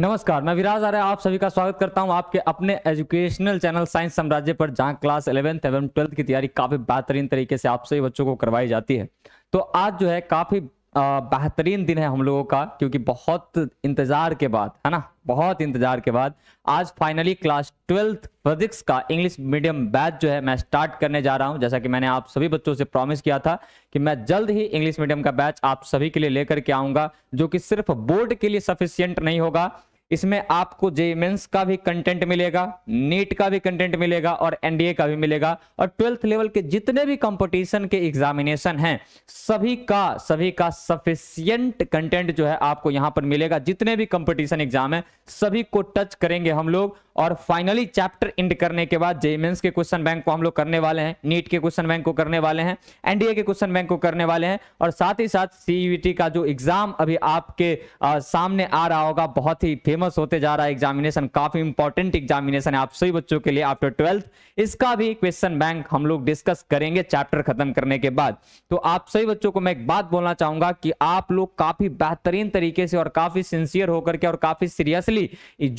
नमस्कार मैं विराज आर्य आप सभी का स्वागत करता हूं आपके अपने एजुकेशनल चैनल साइंस साम्राज्य पर जहां क्लास इलेवेंथ एवं ट्वेल्थ की तैयारी काफी बेहतरीन तरीके से आप सभी बच्चों को करवाई जाती है तो आज जो है काफी बेहतरीन दिन है हम लोगों का क्योंकि बहुत इंतज़ार के बाद है ना बहुत इंतज़ार के बाद आज फाइनली क्लास ट्वेल्थ फिजिक्स का इंग्लिश मीडियम बैच जो है मैं स्टार्ट करने जा रहा हूं जैसा कि मैंने आप सभी बच्चों से प्रॉमिस किया था कि मैं जल्द ही इंग्लिश मीडियम का बैच आप सभी के लिए लेकर के आऊंगा जो कि सिर्फ बोर्ड के लिए सफिशियंट नहीं होगा इसमें आपको जेमेंस का भी कंटेंट मिलेगा नीट का भी कंटेंट मिलेगा और एनडीए का भी मिलेगा और ट्वेल्थ लेवल के जितने भी कंपटीशन के एग्जामिनेशन हैं सभी का सभी का सफिशियंट कंटेंट जो है आपको यहां पर मिलेगा जितने भी कंपटीशन एग्जाम है सभी को टच करेंगे हम लोग और फाइनली चैप्टर इंड करने के बाद जेमेंस के क्वेश्चन बैंक को हम लोग करने वाले हैं नीट के क्वेश्चन बैंक को करने वाले हैं एनडीए के क्वेश्चन बैंक को करने वाले हैं और साथ ही साथ सीईटी e का जो एग्जाम अभी आपके आ, सामने आ रहा होगा बहुत ही फेमस होते जा रहा है एग्जामिनेशन काफी इंपॉर्टेंट एग्जामिनेशन है आप सभी बच्चों के लिए आफ्टर ट्वेल्थ इसका भी क्वेश्चन बैंक हम लोग डिस्कस करेंगे चैप्टर खत्म करने के बाद तो आप सभी बच्चों को मैं एक बात बोलना चाहूंगा कि आप लोग काफी बेहतरीन तरीके से और काफी सिंसियर होकर के और काफी सीरियसली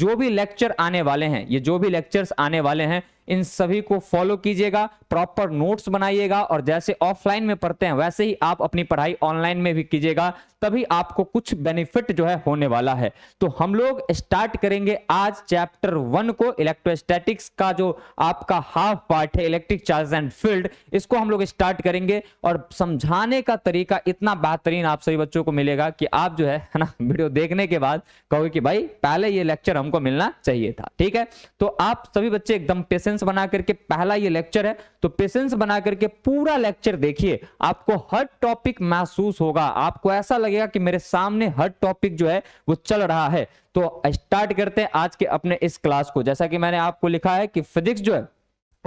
जो भी लेक्चर आने वाले हैं ये जो भी लेक्चर्स आने वाले हैं इन सभी को फॉलो कीजिएगा प्रॉपर नोट्स बनाइएगा और जैसे ऑफलाइन में पढ़ते हैं वैसे ही आप अपनी पढ़ाई ऑनलाइन में भी कीजिएगा तभी आपको कुछ बेनिफिट जो है होने वाला है तो हम लोग स्टार्ट करेंगे आज चैप्टर वन को इलेक्ट्रोस्टैटिक्स का जो आपका हाफ पार्ट है इलेक्ट्रिक चार्ज एंड फील्ड इसको हम लोग स्टार्ट करेंगे और समझाने का तरीका इतना बेहतरीन आप सभी बच्चों को मिलेगा कि आप जो है ना वीडियो देखने के बाद कहोगे कि भाई पहले ये लेक्चर हमको मिलना चाहिए था ठीक है तो आप सभी बच्चे एकदम पेशेंस पेशेंस बना करके पहला ये लेक्चर है तो पेशेंस बना करके पूरा लेक्चर देखिए आपको हर टॉपिक महसूस होगा आपको ऐसा लगेगा कि मेरे सामने हर टॉपिक जो है वो चल रहा है तो स्टार्ट करते हैं आज के अपने इस क्लास को जैसा कि मैंने आपको लिखा है कि फिजिक्स जो है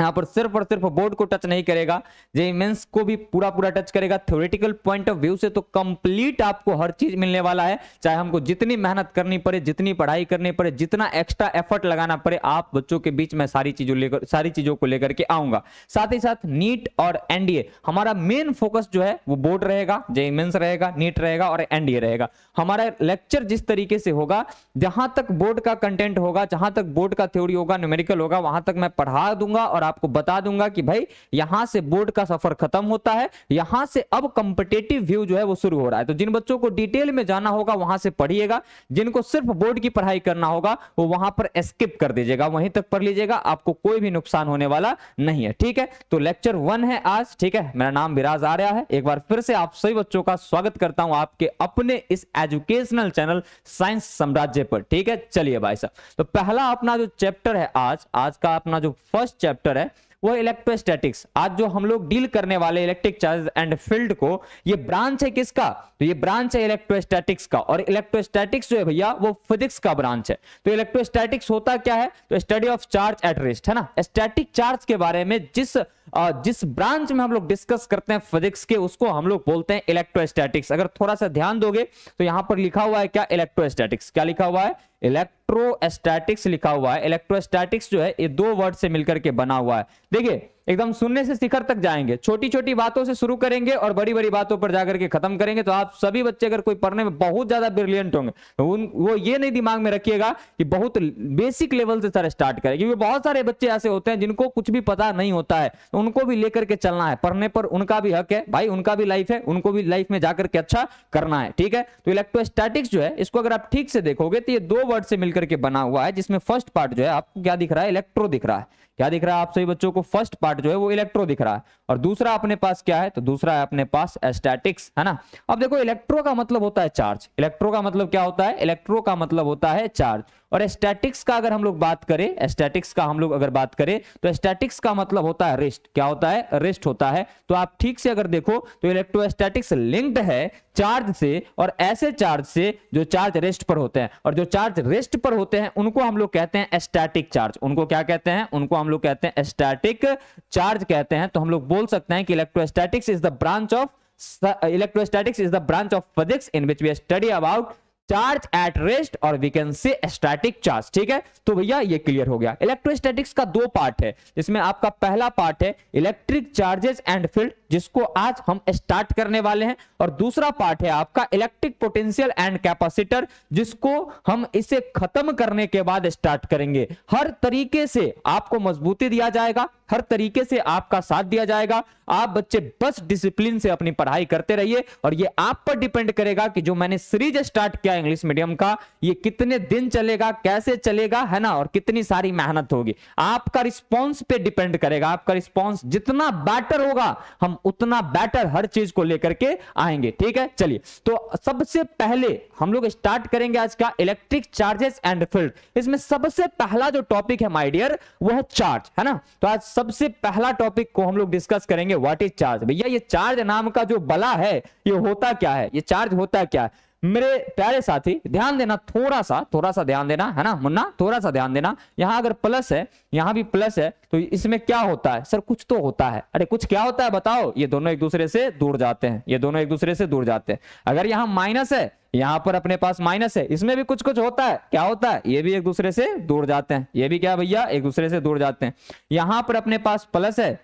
यहाँ पर सिर्फ और सिर्फ बोर्ड को टच नहीं करेगा जे मेंस को भी पूरा पूरा टच करेगा थ्योरेटिकल पॉइंट ऑफ व्यू से तो कंप्लीट आपको हर चीज मिलने वाला है चाहे हमको जितनी मेहनत करनी पड़े जितनी पढ़ाई करनी पड़े जितना एक्स्ट्रा एफर्ट लगाना पड़े आप बच्चों के बीच में सारी चीजों लेकर सारी चीजों को लेकर के आऊंगा साथ ही साथ नीट और एनडीए हमारा मेन फोकस जो है वो बोर्ड रहेगा जे मेन्स रहेगा नीट रहेगा और एनडीए रहेगा हमारा लेक्चर जिस तरीके से होगा जहां तक बोर्ड का कंटेंट होगा जहां तक बोर्ड का थ्योरी होगा न्यूमेरिकल होगा वहां तक मैं पढ़ा दूंगा और आपको बता दूंगा कि भाई यहां से बोर्ड का सफर खत्म होता है यहां से अब कंपिटेटिव व्यू जो है वो शुरू हो रहा है तो जिन बच्चों को डिटेल में जाना होगा वहां से पढ़िएगा जिनको सिर्फ बोर्ड की पढ़ाई करना होगा वो वहां पर स्किप कर दीजिएगा वहीं तक पढ़ लीजिएगा आपको कोई भी नुकसान होने वाला नहीं है ठीक है तो लेक्चर वन है आज ठीक है मेरा नाम विराज आ रहा है एक बार फिर से आप सभी बच्चों का स्वागत करता हूं आपके अपने इस एजुकेशनल चैनल साइंस साम्राज्य पर ठीक है चलिए भाई साहब तो पहला अपना जो चैप्टर है आज आज का अपना जो फर्स्ट चैप्टर है वो इलेक्ट्रोस्टैटिक्स आज जो हम लोग डील करने वाले इलेक्ट्रिक चार्ज एंड फील्ड को ये ब्रांच है किसका तो ये ब्रांच है इलेक्ट्रोस्टैटिक्स का और इलेक्ट्रोस्टैटिक्स जो है भैया वो फिजिक्स का ब्रांच है तो इलेक्ट्रोस्टैटिक्स होता क्या है तो study of charge at rest है ना स्टैटिक चार्ज के बारे में जिस जिस ब्रांच में हम लोग डिस्कस करते हैं फिजिक्स के उसको हम लोग बोलते हैं इलेक्ट्रोस्टैटिक्स अगर थोड़ा सा ध्यान दोगे तो यहां पर लिखा हुआ है क्या इलेक्ट्रोस्टैटिक्स क्या लिखा हुआ है इलेक्ट्रोस्टैटिक्स लिखा हुआ है इलेक्ट्रोस्टैटिक्स जो है ये दो वर्ड से मिलकर के बना हुआ है देखिए एकदम सुनने से शिखर तक जाएंगे छोटी छोटी बातों से शुरू करेंगे और बड़ी बड़ी बातों पर जाकर के खत्म करेंगे तो आप सभी बच्चे अगर कोई पढ़ने में बहुत ज्यादा ब्रिलियंट होंगे तो उन वो ये नहीं दिमाग में रखिएगा कि बहुत बेसिक लेवल से सर स्टार्ट करें क्योंकि बहुत सारे बच्चे ऐसे होते हैं जिनको कुछ भी पता नहीं होता है तो उनको भी लेकर के चलना है पढ़ने पर उनका भी हक है भाई उनका भी लाइफ है उनको भी लाइफ में जाकर के अच्छा करना है ठीक है तो इलेक्ट्रोस्टैटिक्स जो है इसको अगर आप ठीक से देखोगे तो ये दो वर्ड से मिलकर के बना हुआ है जिसमें फर्स्ट पार्ट जो है आपको क्या दिख रहा है इलेक्ट्रो दिख रहा है क्या दिख रहा है आप सभी बच्चों को फर्स्ट पार्ट पार्ट जो है वो इलेक्ट्रो दिख रहा है और दूसरा अपने पास क्या है तो दूसरा है अपने पास एस्टेटिक्स है ना अब देखो इलेक्ट्रो का मतलब होता है चार्ज इलेक्ट्रो का मतलब क्या होता है इलेक्ट्रो का मतलब होता है चार्ज और एस्टैटिक्स का अगर हम लोग बात करें एस्टेटिक्स का हम लोग अगर बात करें तो एस्टैटिक्स का मतलब होता है रिस्ट क्या होता है रिस्ट होता है तो आप ठीक से अगर देखो तो इलेक्ट्रोस्टैटिक्स लिंक्ड है चार्ज से और ऐसे चार्ज से जो चार्ज रेस्ट पर होते हैं और जो चार्ज रेस्ट पर होते हैं उनको हम लोग कहते हैं स्टैटिक चार्ज उनको क्या कहते हैं उनको हम लोग कहते हैं स्टैटिक चार्ज कहते हैं तो हम लोग बोल सकते हैं कि electrostatics is the branch of electrostatics is the branch of physics in which we study about charge at rest और we can say static charge ठीक है तो भैया ये क्लियर हो गया इलेक्ट्रोस्टैटिक्स का दो पार्ट है जिसमें आपका पहला पार्ट है इलेक्ट्रिक चार्जेस एंड फील्ड जिसको आज हम स्टार्ट करने वाले हैं और दूसरा पार्ट है आपका इलेक्ट्रिक पोटेंशियल एंड कैपेसिटर जिसको हम इसे खत्म करने के बाद स्टार्ट करेंगे हर तरीके से आपको मजबूती दिया जाएगा हर तरीके से आपका साथ दिया जाएगा आप बच्चे बस डिसिप्लिन से अपनी पढ़ाई करते रहिए और ये आप पर डिपेंड करेगा कि जो मैंने सीरीज स्टार्ट किया इंग्लिश मीडियम का ये कितने दिन चलेगा कैसे चलेगा है ना और कितनी सारी मेहनत होगी आपका रिस्पॉन्स पे डिपेंड करेगा आपका रिस्पॉन्स जितना बेटर होगा हम उतना बेटर हर चीज को लेकर के आएंगे ठीक है चलिए तो सबसे पहले हम लोग स्टार्ट करेंगे आज का इलेक्ट्रिक चार्जेस एंड फील्ड इसमें सबसे पहला जो टॉपिक है माइडियर वो है चार्ज है ना तो आज सबसे पहला टॉपिक को हम लोग डिस्कस करेंगे व्हाट इज चार्ज भैया ये चार्ज नाम का जो बला है ये होता क्या है ये चार्ज होता क्या है मेरे प्यारे साथी ध्यान देना थोड़ा सा थोड़ा सा ध्यान देना है ना मुन्ना थोड़ा सा ध्यान देना यहाँ अगर प्लस है यहाँ भी प्लस है तो इसमें क्या होता है सर कुछ तो होता है अरे कुछ क्या होता है बताओ ये दोनों एक दूसरे से दूर जाते हैं ये दोनों एक दूसरे से दूर जाते हैं अगर यहाँ माइनस है यहाँ पर अपने पास माइनस है इसमें भी कुछ कुछ होता है क्या होता है ये भी एक दूसरे से दूर जाते हैं ये भी क्या भैया एक दूसरे से दूर जाते हैं यहाँ पर अपने पास प्लस है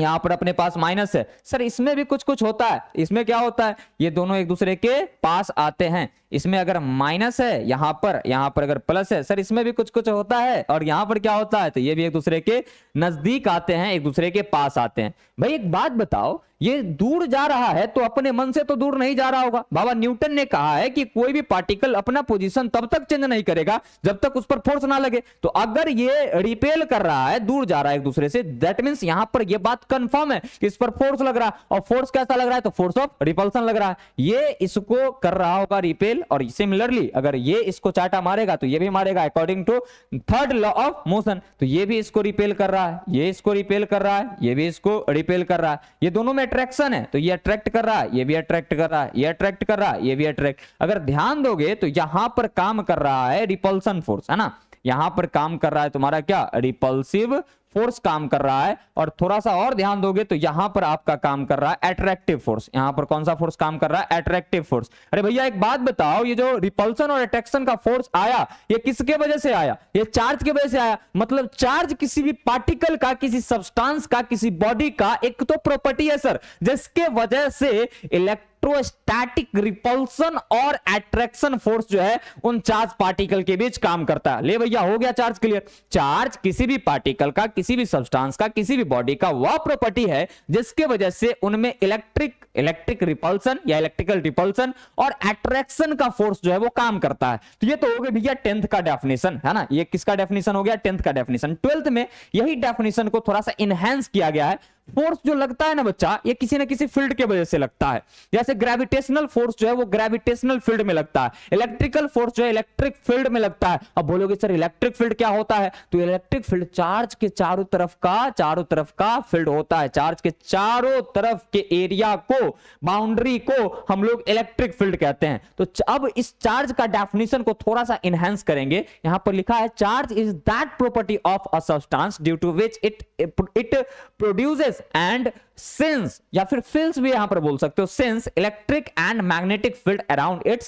यहाँ पर अपने पास माइनस है सर इसमें भी कुछ कुछ होता है इसमें क्या होता है ये दोनों एक दूसरे के पास आते हैं इसमें अगर माइनस है यहाँ पर यहाँ पर अगर प्लस है सर इसमें भी कुछ कुछ होता है और यहाँ पर क्या होता है तो ये भी एक दूसरे के नजदीक आते हैं एक दूसरे के पास आते हैं भाई एक बात बताओ ये दूर जा रहा है तो अपने मन से तो दूर नहीं जा रहा होगा बाबा न्यूटन ने कहा है कि कोई भी पार्टिकल अपना पोजीशन तब तक चेंज नहीं करेगा जब तक उस पर फोर्स ना लगे तो अगर ये रिपेल कर रहा है दूर जा रहा है एक दूसरे से दैट मीन्स यहां पर यह बात कंफर्म है कि इस पर फोर्स लग रहा है और फोर्स कैसा लग रहा है तो फोर्स ऑफ रिपल्सन लग रहा है ये इसको कर रहा होगा रिपेल विल और सिमिलरली अगर ये इसको चाटा मारेगा तो ये भी मारेगा according to third law of motion तो ये भी इसको रिपेल कर रहा है ये इसको रिपेल कर रहा है ये भी इसको रिपेल कर रहा है ये दोनों में अट्रैक्शन है तो ये अट्रैक्ट कर रहा है ये भी अट्रैक्ट कर रहा है ये अट्रैक्ट कर रहा है ये भी अट्रैक्ट अगर ध्यान दोगे तो यहां पर काम कर रहा है रिपल्सन फोर्स है ना यहां पर काम कर रहा है तुम्हारा क्या रिपल्सिव फोर्स काम कर रहा है और थोड़ा सा और ध्यान दोगे तो यहां पर आपका काम कर रहा है एट्रैक्टिव फोर्स यहां पर कौन सा फोर्स काम कर रहा है एट्रैक्टिव फोर्स अरे भैया एक बात बताओ ये जो रिपल्सन और अट्रैक्शन का फोर्स आया ये किसके वजह से आया ये चार्ज के वजह से आया मतलब चार्ज किसी भी पार्टिकल का किसी सब्सटांस का किसी बॉडी का एक तो प्रॉपर्टी है सर जिसके वजह से इलेक्ट्रॉन इलेक्ट्रोस्टैटिक रिपल्सन और एट्रैक्शन फोर्स जो है उन चार्ज पार्टिकल के बीच काम करता है ले भैया हो गया चार्ज क्लियर चार्ज किसी भी पार्टिकल का किसी भी सब्सटेंस का किसी भी बॉडी का वह प्रॉपर्टी है जिसके वजह से उनमें इलेक्ट्रिक इलेक्ट्रिक रिपल्सन या इलेक्ट्रिकल रिपल्सन और एट्रैक्शन का फोर्स जो है वो काम करता है तो ये तो हो गया भैया टेंथ का डेफिनेशन है ना ये किसका डेफिनेशन हो गया टेंथ का डेफिनेशन ट्वेल्थ में यही डेफिनेशन को थोड़ा सा इनहेंस किया गया है फोर्स जो लगता है ना बच्चा ये किसी ना किसी फील्ड के वजह से लगता है जैसे ग्रेविटेशनल फोर्स जो है वो ग्रेविटेशनल फील्ड में लगता है इलेक्ट्रिकल फोर्स जो है इलेक्ट्रिक फील्ड में लगता है अब बोलोगे सर इलेक्ट्रिक फील्ड क्या होता है तो इलेक्ट्रिक फील्ड चार्ज के चारों तरफ का चारों तरफ का फील्ड होता है चार्ज के चारों तरफ के एरिया को बाउंड्री को हम लोग इलेक्ट्रिक फील्ड कहते हैं तो अब इस चार्ज का डेफिनेशन को थोड़ा सा इनहेंस करेंगे यहां पर लिखा है charge is that property of a substance due to which it it produces and since या फिर फिल्स भी यहां पर बोल सकते हो since electric and magnetic field around it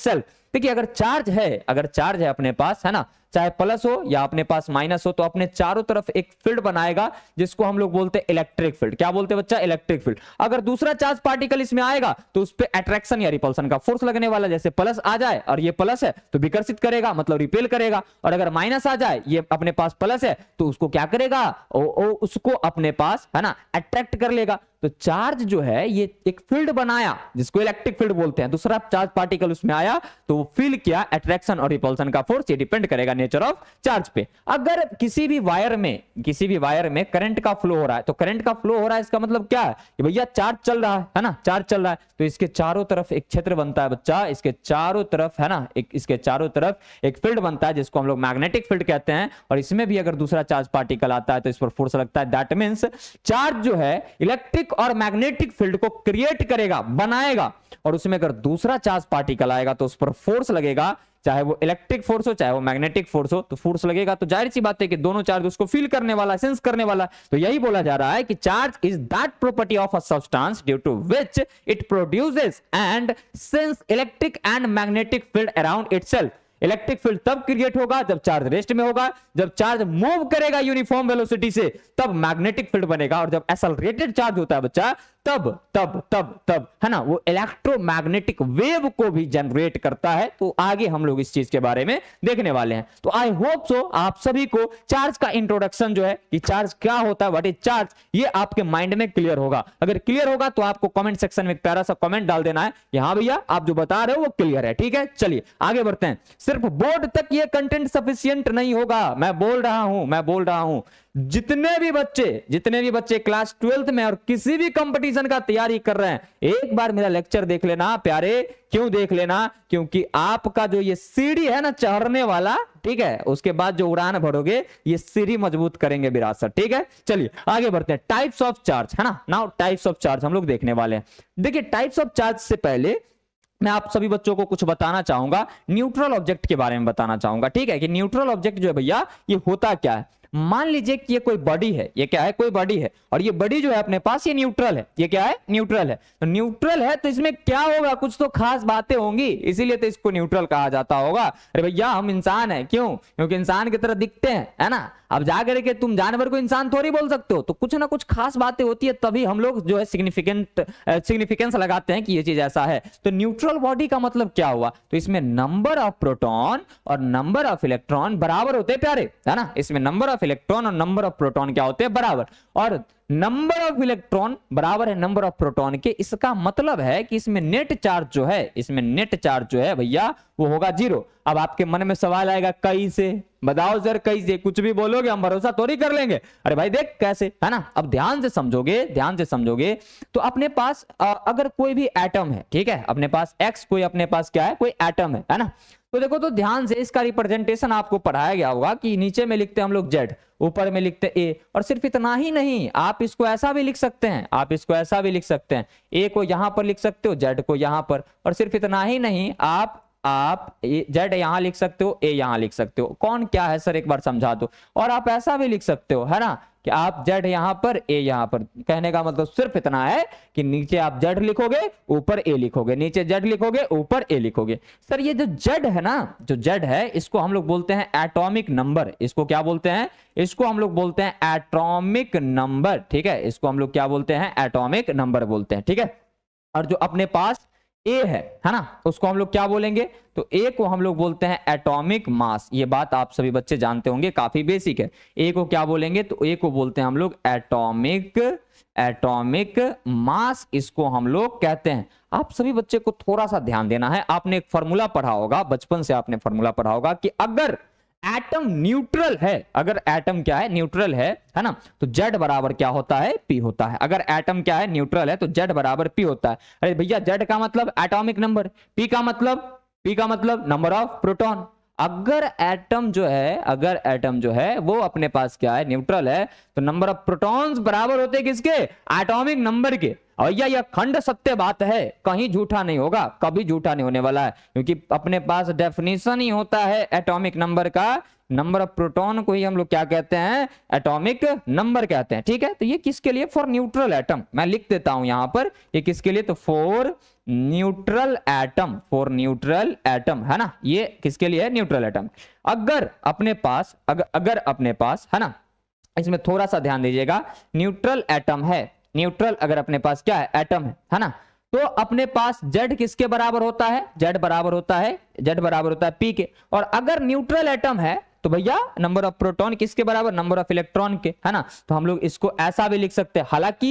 देखिए अगर चार्ज है अगर चार्ज है अपने पास है ना चाहे प्लस हो या अपने पास माइनस हो तो अपने चारों तरफ एक फील्ड बनाएगा जिसको हम लोग बोलते हैं इलेक्ट्रिक फील्ड क्या बोलते हैं बच्चा इलेक्ट्रिक फील्ड अगर दूसरा चार्ज पार्टिकल इसमें आएगा तो उस पर अट्रैक्शन या रिपल्सन का फोर्स लगने वाला जैसे प्लस आ जाए और ये प्लस है तो विकर्षित करेगा मतलब रिपेल करेगा और अगर माइनस आ जाए ये अपने पास प्लस है तो उसको क्या करेगा ओ, ओ, उसको अपने पास है ना अट्रैक्ट कर लेगा तो चार्ज जो है ये एक फील्ड बनाया जिसको इलेक्ट्रिक फील्ड बोलते हैं दूसरा चार्ज पार्टिकल उसमें आया तो फील किया अट्रैक्शन और रिपल्सन का फोर्स ये डिपेंड करेगा नेचर ऑफ चार्ज पे अगर किसी भी वायर में किसी भी वायर में करंट का फ्लो हो रहा है तो करंट का फ्लो हो रहा है इसका मतलब क्या है कि भैया चार्ज चल रहा है है ना चार्ज चल रहा है तो इसके चारों तरफ एक क्षेत्र बनता है बच्चा इसके चारों तरफ है ना एक इसके चारों तरफ एक फील्ड बनता है जिसको हम लोग मैग्नेटिक फील्ड कहते हैं और इसमें भी अगर दूसरा चार्ज पार्टिकल आता है तो इस पर फोर्स लगता है दैट मीन्स चार्ज जो है इलेक्ट्रिक और मैग्नेटिक फील्ड को क्रिएट करेगा बनाएगा और उसमें अगर दूसरा चार्ज पार्टिकल आएगा तो उस पर फोर्स लगेगा चाहे वो इलेक्ट्रिक फोर्स हो चाहे वो मैग्नेटिक फोर्स हो तो फोर्स लगेगा तो जाहिर सी बात है कि दोनों चार्ज उसको फील करने वाला सेंस करने वाला तो यही बोला जा रहा है कि charge is that property of a substance due to which it produces and sense electric and magnetic field around itself electric field तब क्रिएट होगा जब चार्ज रेस्ट में होगा जब चार्ज मूव करेगा यूनिफॉर्म वेलोसिटी से तब मैग्नेटिक फील्ड बनेगा और जब एसलरेटेड चार्ज होता है बच्चा तब तब तब तब है ना वो इलेक्ट्रोमैग्नेटिक वेव को भी जनरेट करता है तो आगे हम लोग इस चीज के बारे में देखने वाले हैं तो आई होप सो आप सभी को चार्ज का इंट्रोडक्शन जो है कि चार्ज क्या होता है व्हाट इज चार्ज ये आपके माइंड में क्लियर होगा अगर क्लियर होगा तो आपको कमेंट सेक्शन में प्यारा सा कॉमेंट डाल देना है कि हाँ भैया आप जो बता रहे हो वो क्लियर है ठीक है चलिए आगे बढ़ते हैं सिर्फ बोर्ड तक ये कंटेंट सफिशियंट नहीं होगा मैं बोल रहा हूं मैं बोल रहा हूं जितने भी बच्चे जितने भी बच्चे क्लास ट्वेल्थ में और किसी भी कंपटीशन का तैयारी कर रहे हैं एक बार मेरा लेक्चर देख लेना प्यारे क्यों देख लेना क्योंकि आपका जो ये सीढ़ी है ना चढ़ने वाला ठीक है उसके बाद जो उड़ान भरोगे ये सीढ़ी मजबूत करेंगे विरासत ठीक है चलिए आगे बढ़ते हैं टाइप्स ऑफ चार्ज है ना नाउ टाइप्स ऑफ चार्ज हम लोग देखने वाले हैं देखिए टाइप्स ऑफ चार्ज से पहले मैं आप सभी बच्चों को कुछ बताना चाहूंगा न्यूट्रल ऑब्जेक्ट के बारे में बताना चाहूंगा ठीक है कि न्यूट्रल ऑब्जेक्ट जो है भैया ये होता क्या है मान लीजिए कि ये कोई बॉडी है ये क्या है कोई बॉडी है और ये बॉडी जो है अपने पास ये न्यूट्रल है ये क्या है न्यूट्रल है तो न्यूट्रल है तो इसमें क्या होगा कुछ तो खास बातें होंगी इसीलिए तो इसको न्यूट्रल कहा जाता होगा अरे भैया हम इंसान है क्यों क्योंकि इंसान की तरह दिखते हैं है ना अब जाकर के तुम जानवर को इंसान थोड़ी बोल सकते हो तो कुछ ना कुछ खास बातें होती है तभी हम लोग जो है सिग्निफिकेंट सिग्निफिकेंस लगाते हैं कि ये चीज ऐसा है तो न्यूट्रल बॉडी का मतलब क्या हुआ तो इसमें नंबर ऑफ प्रोटॉन और नंबर ऑफ इलेक्ट्रॉन बराबर होते हैं प्यारे है ना इसमें नंबर ऑफ इलेक्ट्रॉन और नंबर ऑफ प्रोटॉन क्या होते हैं बराबर और नंबर ऑफ इलेक्ट्रॉन बराबर है नंबर ऑफ प्रोटॉन के इसका मतलब है कि इसमें नेट चार्ज जो है इसमें नेट चार्ज जो है भैया वो होगा जीरो अब आपके मन में सवाल आएगा कई से बताओ सर कैसे कुछ भी बोलोगे हम भरोसा थोड़ी कर लेंगे अरे भाई देख कैसे है ना अब ध्यान से समझोगे ध्यान से समझोगे तो अपने पास अगर कोई भी एटम है ठीक है अपने पास एक्स कोई अपने पास क्या है कोई एटम है है ना तो देखो तो ध्यान से इसका रिप्रेजेंटेशन आपको पढ़ाया गया होगा कि नीचे में लिखते हम लोग जेड ऊपर में लिखते ए और सिर्फ इतना ही नहीं आप इसको ऐसा भी लिख सकते हैं आप इसको ऐसा भी लिख सकते हैं ए को यहां पर लिख सकते हो जेड को यहां पर और सिर्फ इतना ही नहीं आप आप जेड यहां लिख सकते हो ए यहां लिख सकते हो कौन क्या है सर एक बार समझा दो और आप ऐसा भी लिख सकते हो है ना कि आप जेड यहां पर ए यहां पर कहने का मतलब सिर्फ इतना है कि नीचे आप जेड लिखोगे ऊपर ए लिखोगे नीचे जेड लिखोगे ऊपर ए लिखोगे सर ये जो जेड है ना जो जेड है इसको हम लोग बोलते हैं एटॉमिक नंबर इसको क्या बोलते हैं इसको हम लोग बोलते हैं एटॉमिक नंबर ठीक है इसको हम लोग क्या बोलते हैं एटॉमिक नंबर बोलते हैं ठीक है और जो अपने पास ए है है ना उसको हम लोग क्या बोलेंगे तो ए को हम लोग बोलते हैं एटॉमिक मास ये बात आप सभी बच्चे जानते होंगे काफी बेसिक है ए को क्या बोलेंगे तो ए को बोलते हैं हम लोग एटॉमिक एटॉमिक मास इसको हम लोग कहते हैं आप सभी बच्चे को थोड़ा सा ध्यान देना है आपने एक फॉर्मूला पढ़ा होगा बचपन से आपने फॉर्मूला पढ़ा होगा कि अगर एटम न्यूट्रल है अगर एटम क्या है न्यूट्रल है है ना तो जेड बराबर क्या होता है पी होता है अगर एटम क्या है न्यूट्रल है तो जेड बराबर पी होता है अरे भैया जेड का मतलब एटॉमिक नंबर पी का मतलब पी का मतलब नंबर ऑफ प्रोटॉन अगर एटम जो है अगर एटम जो है वो अपने पास क्या है न्यूट्रल है तो नंबर ऑफ प्रोटॉन्स बराबर होते किसके एटॉमिक नंबर के भैया यह खंड सत्य बात है कहीं झूठा नहीं होगा कभी झूठा नहीं होने वाला है क्योंकि अपने पास डेफिनेशन ही होता है एटॉमिक नंबर का नंबर ऑफ प्रोटॉन को ही हम लोग क्या कहते हैं एटॉमिक नंबर कहते हैं ठीक है तो ये किसके लिए फॉर न्यूट्रल एटम मैं लिख देता हूं यहां पर ये किसके लिए तो for neutral atom for neutral atom है ना ये किसके लिए है न्यूट्रल एटम अगर अपने पास अगर अगर अपने पास है ना इसमें थोड़ा सा ध्यान दीजिएगा न्यूट्रल एटम है न्यूट्रल अगर अपने पास क्या है एटम है है ना तो अपने पास जेड किसके बराबर होता है जेड बराबर होता है जेड बराबर होता है पी के और अगर न्यूट्रल एटम है तो भैया नंबर ऑफ प्रोटॉन किसके बराबर नंबर ऑफ इलेक्ट्रॉन के है ना तो हम लोग इसको ऐसा भी लिख सकते हैं हालांकि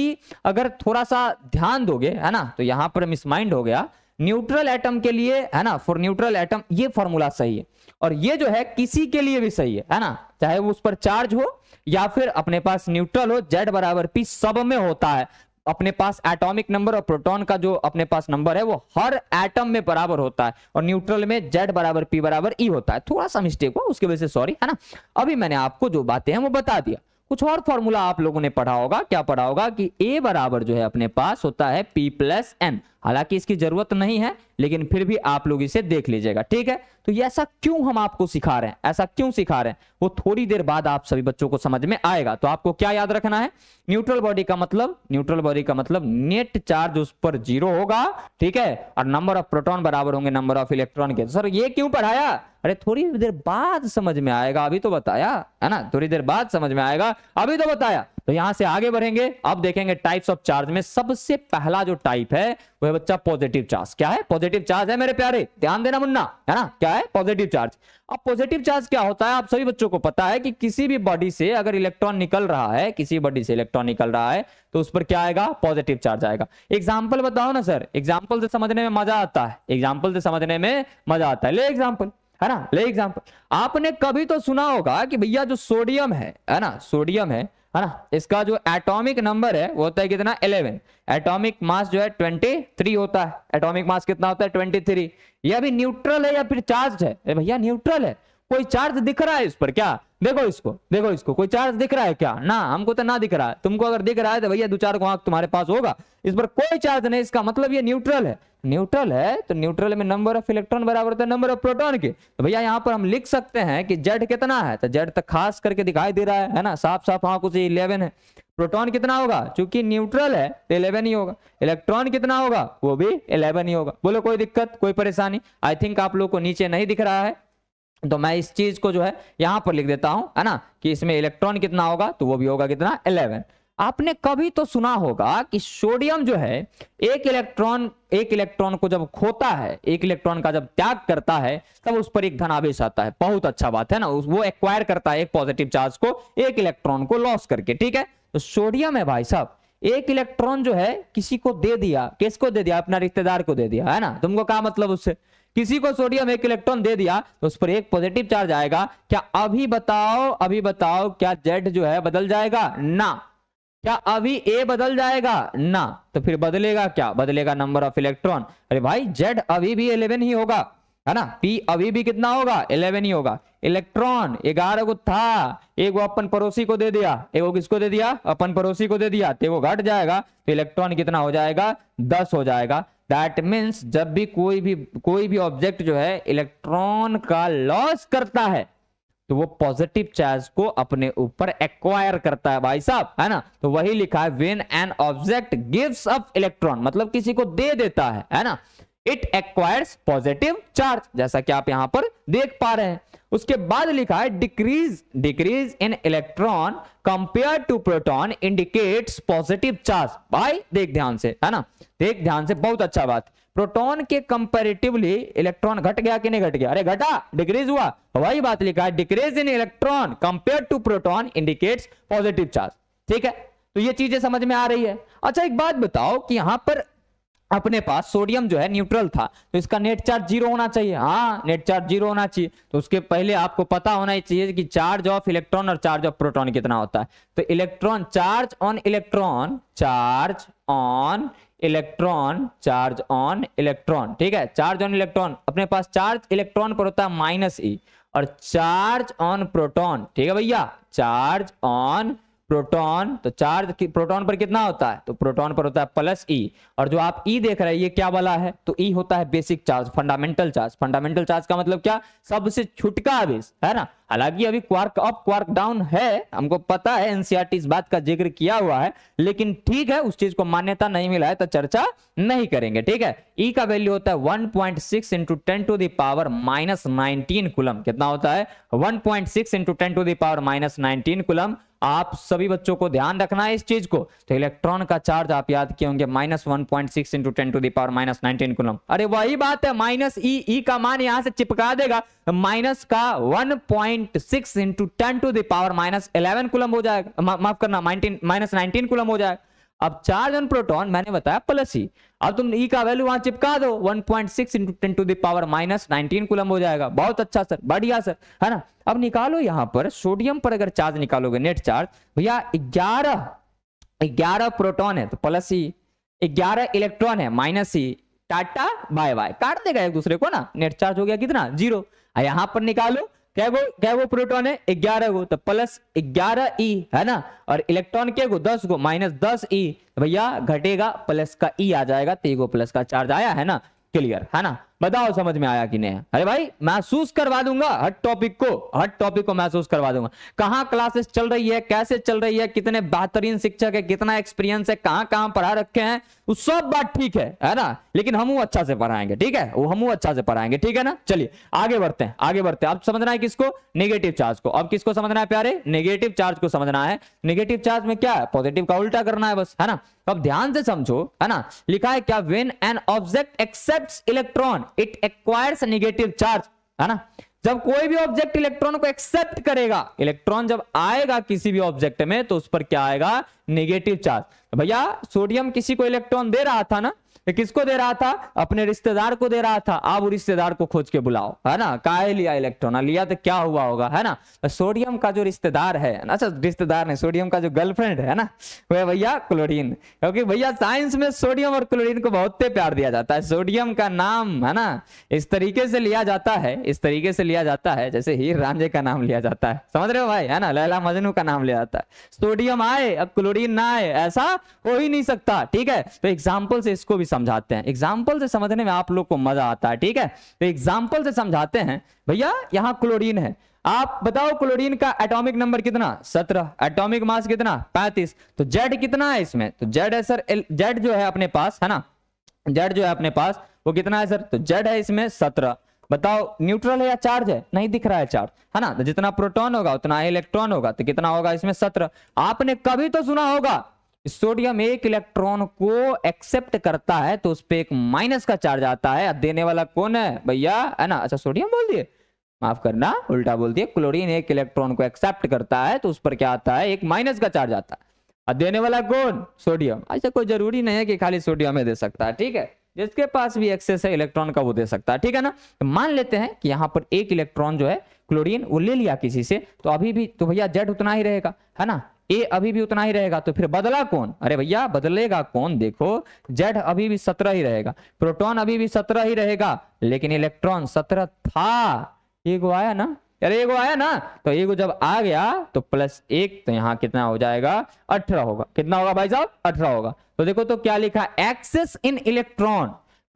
अगर थोड़ा सा ध्यान दोगे है ना तो यहां पर मिसमाइंड हो गया न्यूट्रल एटम के लिए है ना फॉर न्यूट्रल एटम ये फॉर्मूला सही है और ये जो है किसी के लिए भी सही है है ना चाहे वो उस पर चार्ज हो या फिर अपने पास न्यूट्रल हो जेड बराबर पी सब में होता है अपने पास एटॉमिक नंबर और प्रोटॉन का जो अपने पास नंबर है वो हर एटम में बराबर होता है और न्यूट्रल में जेड बराबर पी बराबर ई e होता है थोड़ा सा मिस्टेक हुआ उसकी वजह से सॉरी है ना अभी मैंने आपको जो बातें हैं वो बता दिया कुछ और फॉर्मूला आप लोगों ने पढ़ा होगा क्या पढ़ा होगा कि ए बराबर जो है अपने पास होता है पी प्लस एन हालांकि इसकी जरूरत नहीं है लेकिन फिर भी आप लोग इसे देख लीजिएगा ठीक है तो ये ऐसा क्यों हम आपको सिखा रहे हैं ऐसा क्यों सिखा रहे हैं वो थोड़ी देर बाद आप सभी बच्चों को समझ में आएगा तो आपको क्या याद रखना है न्यूट्रल बॉडी का मतलब न्यूट्रल बॉडी का मतलब नेट चार्ज उस पर जीरो होगा ठीक है और नंबर ऑफ प्रोटोन बराबर होंगे नंबर ऑफ इलेक्ट्रॉन के सर ये क्यों पढ़ाया अरे थोड़ी देर बाद समझ में आएगा अभी तो बताया है ना थोड़ी देर बाद समझ में आएगा अभी तो बताया तो यहां से आगे बढ़ेंगे अब देखेंगे टाइप्स ऑफ चार्ज में सबसे पहला जो टाइप है वो है बच्चा पॉजिटिव चार्ज क्या है पॉजिटिव चार्ज है मेरे प्यारे ध्यान देना मुन्ना है ना क्या है पॉजिटिव चार्ज अब पॉजिटिव चार्ज क्या होता है आप सभी बच्चों को पता है कि किसी भी बॉडी से अगर इलेक्ट्रॉन निकल रहा है किसी बॉडी से इलेक्ट्रॉन निकल रहा है तो उस पर क्या आएगा पॉजिटिव चार्ज आएगा एग्जाम्पल बताओ ना सर एग्जाम्पल से समझने में मजा आता है एग्जाम्पल से समझने में मजा आता है ले एग्जाम्पल है ना ले एग्जाम्पल आपने कभी तो सुना होगा कि भैया जो सोडियम है है ना सोडियम है है ना इसका जो एटॉमिक नंबर है वो होता है कितना 11 एटॉमिक मास जो है 23 होता है एटॉमिक मास कितना होता है 23 यह भी न्यूट्रल है या फिर चार्ज है भैया न्यूट्रल है कोई चार्ज दिख रहा है इस पर क्या देखो इसको देखो इसको कोई चार्ज दिख रहा है क्या ना हमको तो ना दिख रहा है तुमको अगर दिख रहा है तो भैया दो चार को आंख तुम्हारे पास होगा इस पर कोई चार्ज नहीं इसका मतलब ये न्यूट्रल है न्यूट्रल है तो न्यूट्रल में नंबर ऑफ इलेक्ट्रॉन बराबर होता है नंबर ऑफ प्रोटॉन के तो भैया यहाँ पर हम लिख सकते हैं कि जेड कितना है तो जेड तो खास करके दिखाई दे रहा है है ना साफ साफ आंख उसे इलेवन है प्रोटॉन कितना होगा चूंकि न्यूट्रल है तो इलेवन ही होगा इलेक्ट्रॉन कितना होगा वो भी इलेवन ही होगा बोलो कोई दिक्कत कोई परेशानी आई थिंक आप लोग को नीचे नहीं दिख रहा है तो मैं इस चीज को जो है यहां पर लिख देता हूं है ना कि इसमें इलेक्ट्रॉन कितना होगा तो वो भी होगा कितना इलेवन आपने कभी तो सुना होगा कि सोडियम जो है एक इलेक्ट्रॉन एक इलेक्ट्रॉन को जब खोता है एक इलेक्ट्रॉन का जब त्याग करता है तब उस पर एक धनावेश आता है बहुत अच्छा बात है ना वो एक्वायर करता है एक पॉजिटिव चार्ज को एक इलेक्ट्रॉन को लॉस करके ठीक है तो सोडियम है भाई साहब एक इलेक्ट्रॉन जो है किसी को दे दिया किसको दे दिया अपना रिश्तेदार को दे दिया है ना तुमको क्या मतलब उससे किसी को सोडियम एक इलेक्ट्रॉन दे दिया तो उस पर एक पॉजिटिव चार्ज आएगा क्या अभी बताओ अभी बताओ क्या जेड जो है बदल जाएगा ना क्या अभी ए बदल जाएगा ना तो फिर बदलेगा क्या बदलेगा नंबर ऑफ इलेक्ट्रॉन अरे भाई जेड अभी भी इलेवन ही होगा है ना पी अभी भी कितना होगा इलेवन ही होगा इलेक्ट्रॉन ग्यारह को था एक वो अपन पड़ोसी को दे दिया एक वो किसको दे दिया अपन पड़ोसी को दे दिया तो वो घट जाएगा तो इलेक्ट्रॉन कितना हो जाएगा दस हो जाएगा दैट मीन्स जब भी कोई भी कोई भी ऑब्जेक्ट जो है इलेक्ट्रॉन का लॉस करता है तो वो पॉजिटिव चार्ज को अपने ऊपर एक्वायर करता है भाई साहब है ना तो वही लिखा है when an object gives up electron मतलब किसी को दे देता है है ना इट एक्वायर्स पॉजिटिव चार्ज जैसा कि आप यहां पर देख पा रहे हैं उसके बाद लिखा है decrease decrease in electron compare to proton indicates positive charge भाई देख ध्यान से है ना देख ध्यान से बहुत अच्छा बात प्रोटॉन के कंपेरेटिवली इलेक्ट्रॉन घट गया कि नहीं घट गया अरे घटा डिक्रीज हुआ वही बात लिखा है decrease in electron compare to proton indicates positive charge ठीक है तो ये चीजें समझ में आ रही है अच्छा एक बात बताओ कि यहां पर अपने पास सोडियम जो है न्यूट्रल था तो इसका नेट चार्ज जीरो होना चाहिए हाँ नेट चार्ज जीरो होना चाहिए तो उसके पहले आपको पता होना ही चाहिए कि चार्ज ऑफ इलेक्ट्रॉन और चार्ज ऑफ प्रोटॉन कितना होता है तो electron charge on electron charge on electron charge on electron ठीक है चार्ज ऑन इलेक्ट्रॉन अपने पास चार्ज इलेक्ट्रॉन पर होता है माइनस ई और चार्ज ऑन प्रोटॉन ठीक है भैया चार्ज ऑन प्रोटॉन तो चार्ज प्रोटॉन पर कितना होता है तो प्रोटॉन पर होता है प्लस ई e। और जो आप ई e देख रहे हैं ये क्या वाला है तो ई e होता है basic charge fundamental charge fundamental charge का मतलब क्या सबसे छुटका आवेश है ना हालांकि अभी क्वार्क अप क्वार्क डाउन है हमको पता है एनसीआरटी e इस बात का जिक्र किया हुआ है लेकिन ठीक है उस चीज को मान्यता नहीं मिला है तो चर्चा नहीं करेंगे ठीक है ई e का वैल्यू होता है 1.6 point six into ten to the power minus nineteen coulomb कितना होता है 1.6 point six into ten to the power minus nineteen coulomb आप सभी बच्चों को ध्यान रखना है इस चीज को तो इलेक्ट्रॉन का चार्ज आप याद किए होंगे minus one point six into ten to the power minus nineteen coulomb अरे वही बात है माइनस ई ई का मान यहां से चिपका देगा माइनस का one point point six into ten to the power minus eleven coulomb हो जाएगा माफ करना माइनस नाइनटीन कुलम हो जाएगा अब चार्ज ऑन प्रोटॉन मैंने बताया प्लस ही अब तुम ई e का वैल्यू वहां चिपका दो 1.6 point six into ten to the power minus nineteen coulomb हो जाएगा बहुत अच्छा सर बढ़िया सर है ना अब निकालो यहां पर सोडियम पर अगर चार्ज निकालोगे नेट चार्ज भैया 11 11 प्रोटॉन है तो प्लस ही 11 इलेक्ट्रॉन है माइनस ही टाटा बाय बाय काट देगा एक दूसरे को ना नेट चार्ज हो गया कितना जीरो यहां पर निकालो क्या गो क्या गो प्रोटॉन है ग्यारह गो तो प्लस ग्यारह ई e, है ना और इलेक्ट्रॉन क्या गो दस गो माइनस दस ई e, तो भैया घटेगा प्लस का ई e आ जाएगा तो गो प्लस का चार्ज आया है ना क्लियर है ना बताओ समझ में आया कि नहीं अरे भाई महसूस करवा दूंगा हर टॉपिक को हर टॉपिक को महसूस करवा दूंगा कहाँ क्लासेस चल रही है कैसे चल रही है कितने बेहतरीन शिक्षक है कितना एक्सपीरियंस है कहाँ कहाँ पढ़ा रखे हैं वो सब बात ठीक है है ना लेकिन हम अच्छा से पढ़ाएंगे ठीक है वो हम अच्छा से पढ़ाएंगे ठीक है ना चलिए आगे बढ़ते हैं आगे बढ़ते हैं अब समझना है किसको निगेटिव चार्ज को अब किसको समझना है प्यारे निगेटिव चार्ज को समझना है निगेटिव चार्ज में क्या है पॉजिटिव का उल्टा करना है बस है ना अब ध्यान से समझो है ना लिखा है क्या when an object accept electron it acquires negative charge है ना जब कोई भी ऑब्जेक्ट इलेक्ट्रॉन को एक्सेप्ट करेगा इलेक्ट्रॉन जब आएगा किसी भी ऑब्जेक्ट में तो उस पर क्या आएगा निगेटिव चार्ज तो भैया सोडियम किसी को इलेक्ट्रॉन दे रहा था ना तो किसको दे रहा था अपने रिश्तेदार को दे रहा था आप रिश्तेदार को खोज के बुलाओ है ना का लिया इलेक्ट्रॉन हाँ, लिया तो क्या हुआ होगा है ना तो सोडियम का जो रिश्तेदार है अच्छा रिश्तेदार नहीं सोडियम का जो गर्लफ्रेंड है ना वह भैया क्लोरिन क्योंकि भैया साइंस में सोडियम और क्लोरिन को बहुत प्यार दिया जाता है सोडियम का नाम है ना इस तरीके से लिया जाता है इस तरीके से लिया जाता है जैसे हीर रांझे का नाम लिया जाता है समझ रहे हो भाई है ना लैला मजनू का नाम लिया जाता है सोडियम आए अब क्लोरिन ना आए ऐसा हो ही नहीं सकता ठीक है तो एग्जाम्पल से इसको भी समझाते हैं एग्जाम्पल से समझने में आप लोग को मजा आता है ठीक है तो एग्जाम्पल से समझाते हैं भैया यहाँ क्लोरीन है आप बताओ क्लोरीन का एटॉमिक नंबर कितना सत्रह एटॉमिक मास कितना पैंतीस तो जेड कितना है इसमें तो जेड है सर जेड जो है अपने पास है ना जेड जो है अपने पास वो कितना है सर तो जेड है इसमें सत्रह बताओ न्यूट्रल है या चार्ज है नहीं दिख रहा है चार्ज है ना तो जितना प्रोटॉन होगा उतना इलेक्ट्रॉन होगा तो कितना होगा इसमें सत्रह आपने कभी तो सुना होगा सोडियम एक इलेक्ट्रॉन को एक्सेप्ट करता है तो उस पर एक माइनस का चार्ज आता है देने वाला कौन है भैया है ना अच्छा सोडियम बोल दिए माफ करना उल्टा बोल दिए क्लोरीन एक इलेक्ट्रॉन को एक्सेप्ट करता है तो उस पर क्या आता है एक माइनस का चार्ज आता है देने वाला कौन सोडियम अच्छा कोई जरूरी नहीं है कि खाली सोडियम है दे सकता है ठीक है जिसके पास भी एक्सेस है इलेक्ट्रॉन का वो दे सकता है ठीक है ना तो मान लेते हैं कि यहाँ पर एक इलेक्ट्रॉन जो है क्लोरीन वो ले लिया किसी से तो अभी भी तो भैया जेड उतना ही रहेगा है ना ए अभी भी उतना ही रहेगा तो फिर बदला कौन अरे भैया बदलेगा कौन देखो जेड अभी भी सत्रह ही रहेगा प्रोटॉन अभी भी सत्रह ही रहेगा लेकिन इलेक्ट्रॉन सत्रह था एगो आया ना अरे एगो आया ना तो एगो जब आ गया तो प्लस एक तो यहाँ कितना हो जाएगा अठारह होगा कितना होगा भाई साहब अठारह होगा तो देखो तो क्या लिखा excess in electron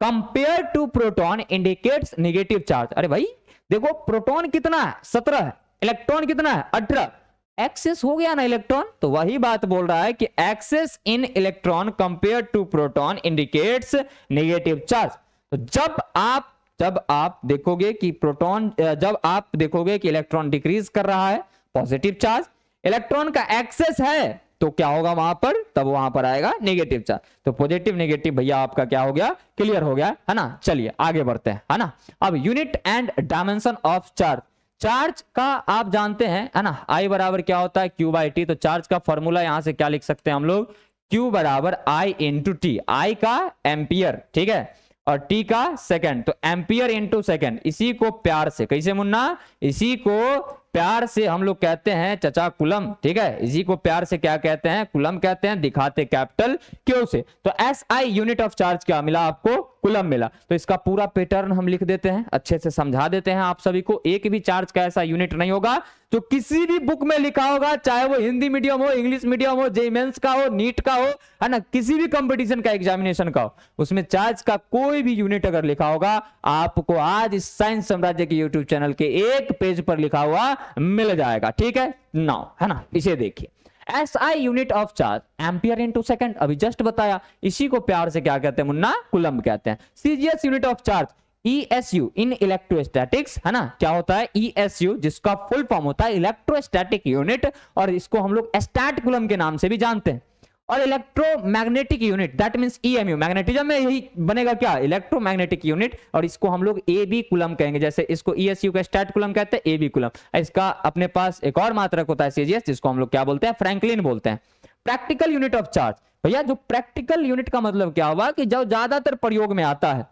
compare to proton indicates negative charge अरे भाई देखो प्रोटॉन कितना है सत्रह इलेक्ट्रॉन कितना है अठारह एक्सेस हो गया ना इलेक्ट्रॉन तो वही बात बोल रहा है कि excess in electron compare to proton indicates negative charge तो जब आप जब आप देखोगे कि प्रोटॉन जब आप देखोगे कि इलेक्ट्रॉन डिक्रीज कर रहा है पॉजिटिव चार्ज इलेक्ट्रॉन का एक्सेस है तो क्या होगा वहां पर तब वहां पर आएगा नेगेटिव चार्ज तो पॉजिटिव नेगेटिव भैया आपका क्या हो गया क्लियर हो गया है ना चलिए आगे बढ़ते हैं है ना अब unit and dimension of charge charge का आप जानते हैं है ना आई बराबर क्या होता है क्यू बाई टी तो चार्ज का फॉर्मूला यहां से क्या लिख सकते हैं हम लोग क्यू बराबर आई इंटू टी आई का एम्पियर ठीक है और टी का सेकंड तो एम्पियर इंटू सेकंड इसी को प्यार से कैसे मुन्ना इसी को प्यार से हम लोग कहते हैं चचा कुलम ठीक है इसी को प्यार से क्या कहते हैं कुलम कहते हैं दिखाते कैपिटल क्यों से तो S I unit of charge क्या मिला आपको कुलम मिला तो इसका पूरा पैटर्न हम लिख देते हैं अच्छे से समझा देते हैं आप सभी को एक भी चार्ज का ऐसा यूनिट नहीं होगा जो किसी भी बुक में लिखा होगा चाहे वो हिंदी मीडियम हो इंग्लिश मीडियम हो जेमेंस का हो नीट का हो है ना किसी भी कंपटीशन का एग्जामिनेशन का हो उसमें चार्ज का कोई भी यूनिट अगर लिखा होगा आपको आज इस साइंस साम्राज्य के यूट्यूब चैनल के एक पेज पर लिखा हुआ मिल जाएगा ठीक है नाउ है ना इसे देखिए S I unit of charge ampere into second अभी जस्ट बताया इसी को प्यार से क्या कहते हैं मुन्ना कुलम कहते हैं CGS unit of charge ESU in electrostatics है ना क्या होता है ESU जिसका फुल फॉर्म होता है इलेक्ट्रोस्टैटिक यूनिट और इसको हम लोग एस्टैट कुलम के नाम से भी जानते हैं और electromagnetic unit that M EMU magnetism में यही बनेगा क्या इलेक्ट्रोमैग्नेटिक यूनिट और इसको हम लोग ए बी कुलम कहेंगे जैसे इसको ईएसयू e का स्टार्ट कुलम कहते हैं ए बी कुलम इसका अपने पास एक और मात्रक होता है सीजीएस जिसको हम लोग क्या बोलते हैं फ्रैंकलिन बोलते हैं प्रैक्टिकल यूनिट ऑफ चार्ज भैया जो प्रैक्टिकल यूनिट का मतलब क्या हुआ कि जो ज्यादातर प्रयोग में आता है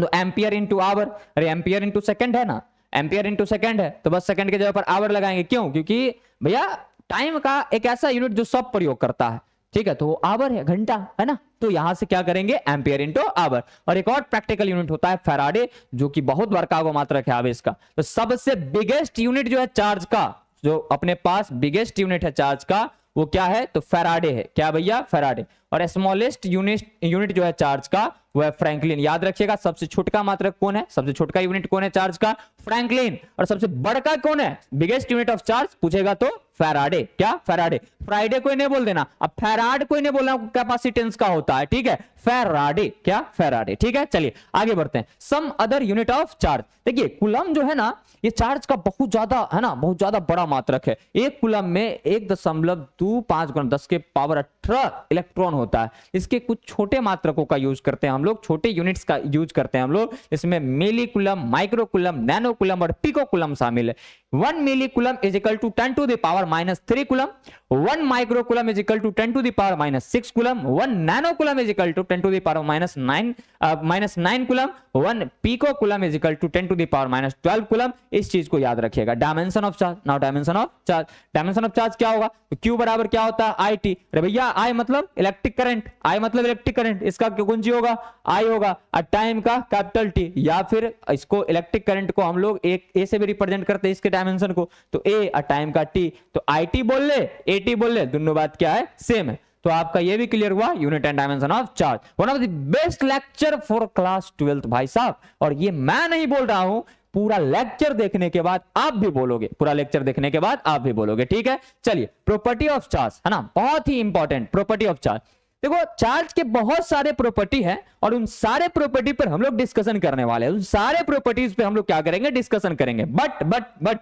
तो एम्पियर इंटू आवर अरे एम्पियर इंटू सेकेंड है ना एम्पियर इंटू सेकेंड है तो बस सेकंड के जगह पर आवर लगाएंगे क्यों क्योंकि भैया टाइम का एक ऐसा यूनिट जो सब प्रयोग करता है ठीक है तो आवर है घंटा है ना तो यहां से क्या करेंगे एम्पियर इंटो आवर और एक और प्रैक्टिकल यूनिट होता है फेराडे जो कि बहुत बड़का वो मात्रक है आवेश का तो सबसे बिगेस्ट यूनिट जो है चार्ज का जो अपने पास बिगेस्ट यूनिट है चार्ज का वो क्या है तो फेराडे है क्या भैया फेराडे और स्मॉलेस्ट यूनिट यूनिट जो है चार्ज का वो है फ्रैंकलिन याद रखिएगा सबसे छोटका मात्रक कौन है सबसे छोटका यूनिट कौन है चार्ज का फ्रैंकलिन और सबसे बड़का कौन है बिगेस्ट यूनिट ऑफ चार्ज पूछेगा तो फेराडे क्या फेराडे फ्राइडे को नहीं बोल देना अब फेराड को नहीं बोलना कैपेसिटेंस का होता है ठीक है फेराडे क्या फेराडे ठीक है चलिए आगे बढ़ते हैं some other unit of charge देखिए कुलम जो है ना ये चार्ज का बहुत ज्यादा है ना बहुत ज्यादा बड़ा मात्रक है एक कुलम में एक दशमलव दो पांच गुना दस के पावर अठारह इलेक्ट्रॉन होता है इसके कुछ छोटे मात्रकों का यूज करते हैं हम लोग छोटे यूनिट्स का यूज करते हैं हम लोग इसमें मिलीकुलम माइक्रोकुलम नैनोकुलम और पिकोकुलम शामिल है one milli coulomb is equal to ten to the power minus three coulomb one micro coulomb is equal to ten to the power minus six coulomb one nano coulomb is equal to ten to the power minus nine minus nine coulomb one pico coulomb is equal to ten to the power minus twelve coulomb इस चीज को याद रखिएगा dimension of charge now dimension of charge dimension of charge क्या होगा Q बराबर क्या होता है आई टी अरे भैया आई मतलब इलेक्ट्रिक करंट आई मतलब इलेक्ट्रिक करंट इसका कुंजी होगा आई होगा और टाइम का कैपिटल टी या फिर इसको इलेक्ट्रिक करंट को हम लोग एक ए से भी रिप्रेजेंट करते हैं इसके डायमेंशन को तो ए और टाइम का टी तो आई टी बोल ले ए टी बोल ले दोनों बात क्या है सेम है तो आपका ये भी क्लियर हुआ unit and dimension of charge one of the best lecture for class twelfth भाई साहब और ये मैं नहीं बोल रहा हूं पूरा लेक्चर देखने के बाद आप भी बोलोगे पूरा लेक्चर देखने के बाद आप भी बोलोगे ठीक है चलिए प्रॉपर्टी ऑफ चार्ज है ना बहुत ही इंपॉर्टेंट प्रॉपर्टी ऑफ चार्ज देखो चार्ज के बहुत सारे प्रॉपर्टी है और उन सारे प्रॉपर्टी पर हम लोग डिस्कशन करने वाले हैं उन सारे प्रॉपर्टीज पे हम लोग क्या करेंगे डिस्कशन करेंगे बट बट बट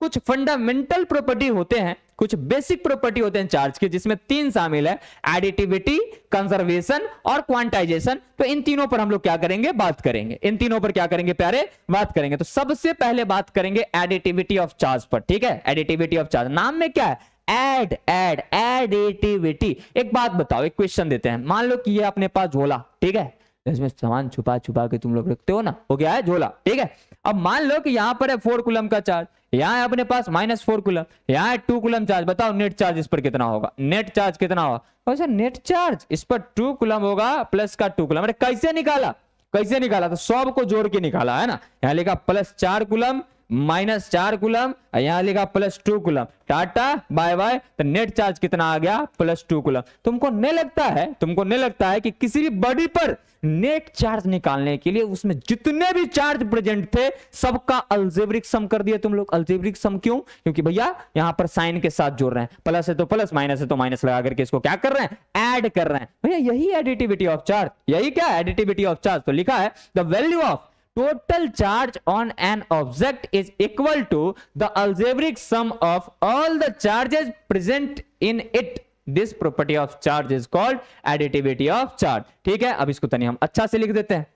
कुछ फंडामेंटल प्रॉपर्टी होते हैं कुछ बेसिक प्रॉपर्टी होते हैं चार्ज के जिसमें तीन शामिल है एडिटिविटी कंजर्वेशन और क्वांटाइजेशन तो इन तीनों पर हम लोग क्या करेंगे बात करेंगे इन तीनों पर क्या करेंगे प्यारे बात करेंगे तो सबसे पहले बात करेंगे एडिटिविटी ऑफ चार्ज पर ठीक है एडिटिविटी ऑफ चार्ज नाम में क्या है एड एड एड एटिविटी एक बात बताओ एक क्वेश्चन देते हैं मान लो कि ये अपने पास झोला ठीक है तो इसमें सामान छुपा छुपा के तुम लोग रखते हो ना हो गया है झोला ठीक है अब मान लो कि यहाँ पर है फोर कुलम का चार्ज यहाँ है अपने पास माइनस फोर कुलम यहाँ है टू कुलम चार्ज बताओ नेट चार्ज इस पर कितना होगा नेट चार्ज कितना होगा और नेट चार्ज इस पर टू कुलम होगा प्लस का टू कुलम अरे कैसे निकाला कैसे निकाला तो सब को जोड़ के निकाला है ना यहाँ लिखा प्लस चार कुलम माइनस चार कुलम यहाँ लिखा plus two coulomb tata bye bye तो नेट चार्ज कितना आ गया प्लस टू कुलम तुमको नहीं लगता है तुमको नहीं लगता है कि किसी भी बॉडी पर नेट चार्ज निकालने के लिए उसमें जितने भी चार्ज प्रेजेंट थे सबका अल्जेब्रिक सम कर दिया तुम लोग अल्जेब्रिक सम क्यों क्योंकि भैया यहां पर साइन के साथ जोड़ रहे हैं प्लस है तो प्लस माइनस है तो माइनस लगा करके इसको क्या कर रहे हैं एड कर रहे हैं भैया यही एडिटिविटी ऑफ चार्ज यही क्या एडिटिविटी ऑफ चार्ज तो लिखा है the value of total charge on an object is equal to the algebraic sum of all the charges present in it this property of charge is called additivity of charge ठीक है अब इसको तनी हम अच्छा से लिख देते हैं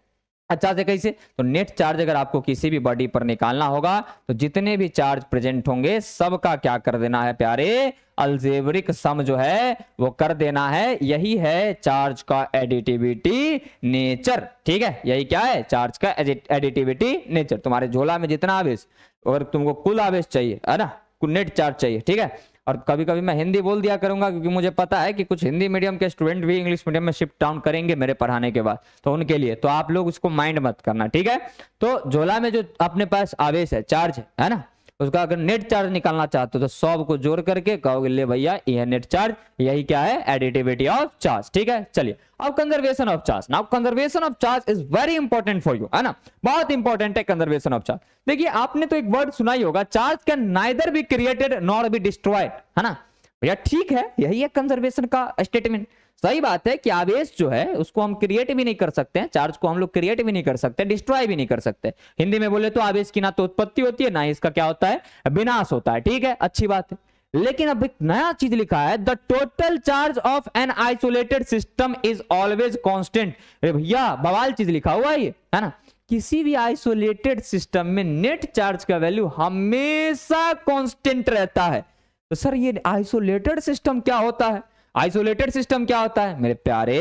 अच्छा से कैसे तो नेट चार्ज अगर आपको किसी भी बॉडी पर निकालना होगा तो जितने भी चार्ज प्रेजेंट होंगे सबका क्या कर देना है प्यारे अल्जेबरिक सम जो है वो कर देना है यही है चार्ज का एडिटिविटी नेचर ठीक है यही क्या है चार्ज का एडिटिविटी नेचर तुम्हारे झोला में जितना आवेश अगर तुमको कुल आवेश चाहिए है ना नेट चार्ज चाहिए ठीक है और कभी कभी मैं हिंदी बोल दिया करूंगा क्योंकि मुझे पता है कि कुछ हिंदी मीडियम के स्टूडेंट भी इंग्लिश मीडियम में शिफ्ट डाउन करेंगे मेरे पढ़ाने के बाद तो उनके लिए तो आप लोग उसको माइंड मत करना ठीक है तो झोला में जो अपने पास आवेश है चार्ज है ना उसका अगर नेट चार्ज निकालना चाहते हो तो सब को जोड़ करके कहोगे ले भैया यह नेट चार्ज यही क्या है एडिटिविटी ऑफ चार्ज ठीक है चलिए अब conservation of charge now conservation of charge is very important for you है ना बहुत इंपॉर्टेंट है कंजर्वेशन ऑफ चार्ज देखिए आपने तो एक वर्ड सुना ही होगा charge can neither be created nor be destroyed है ना भैया ठीक है यही है कंजर्वेशन का स्टेटमेंट सही बात है कि आवेश जो है उसको हम क्रिएट भी नहीं कर सकते हैं चार्ज को हम लोग क्रिएट भी नहीं कर सकते डिस्ट्रॉय भी नहीं कर सकते हिंदी में बोले तो आवेश की ना तो उत्पत्ति होती है ना इसका क्या होता है विनाश होता है ठीक है अच्छी बात है लेकिन अब एक नया चीज लिखा है the total charge of an isolated system is always constant भैया बवाल चीज लिखा हुआ है ये है ना किसी भी आइसोलेटेड सिस्टम में नेट चार्ज का वैल्यू हमेशा कॉन्स्टेंट रहता है तो सर ये आइसोलेटेड सिस्टम क्या होता है आइसोलेटेड सिस्टम क्या होता है मेरे प्यारे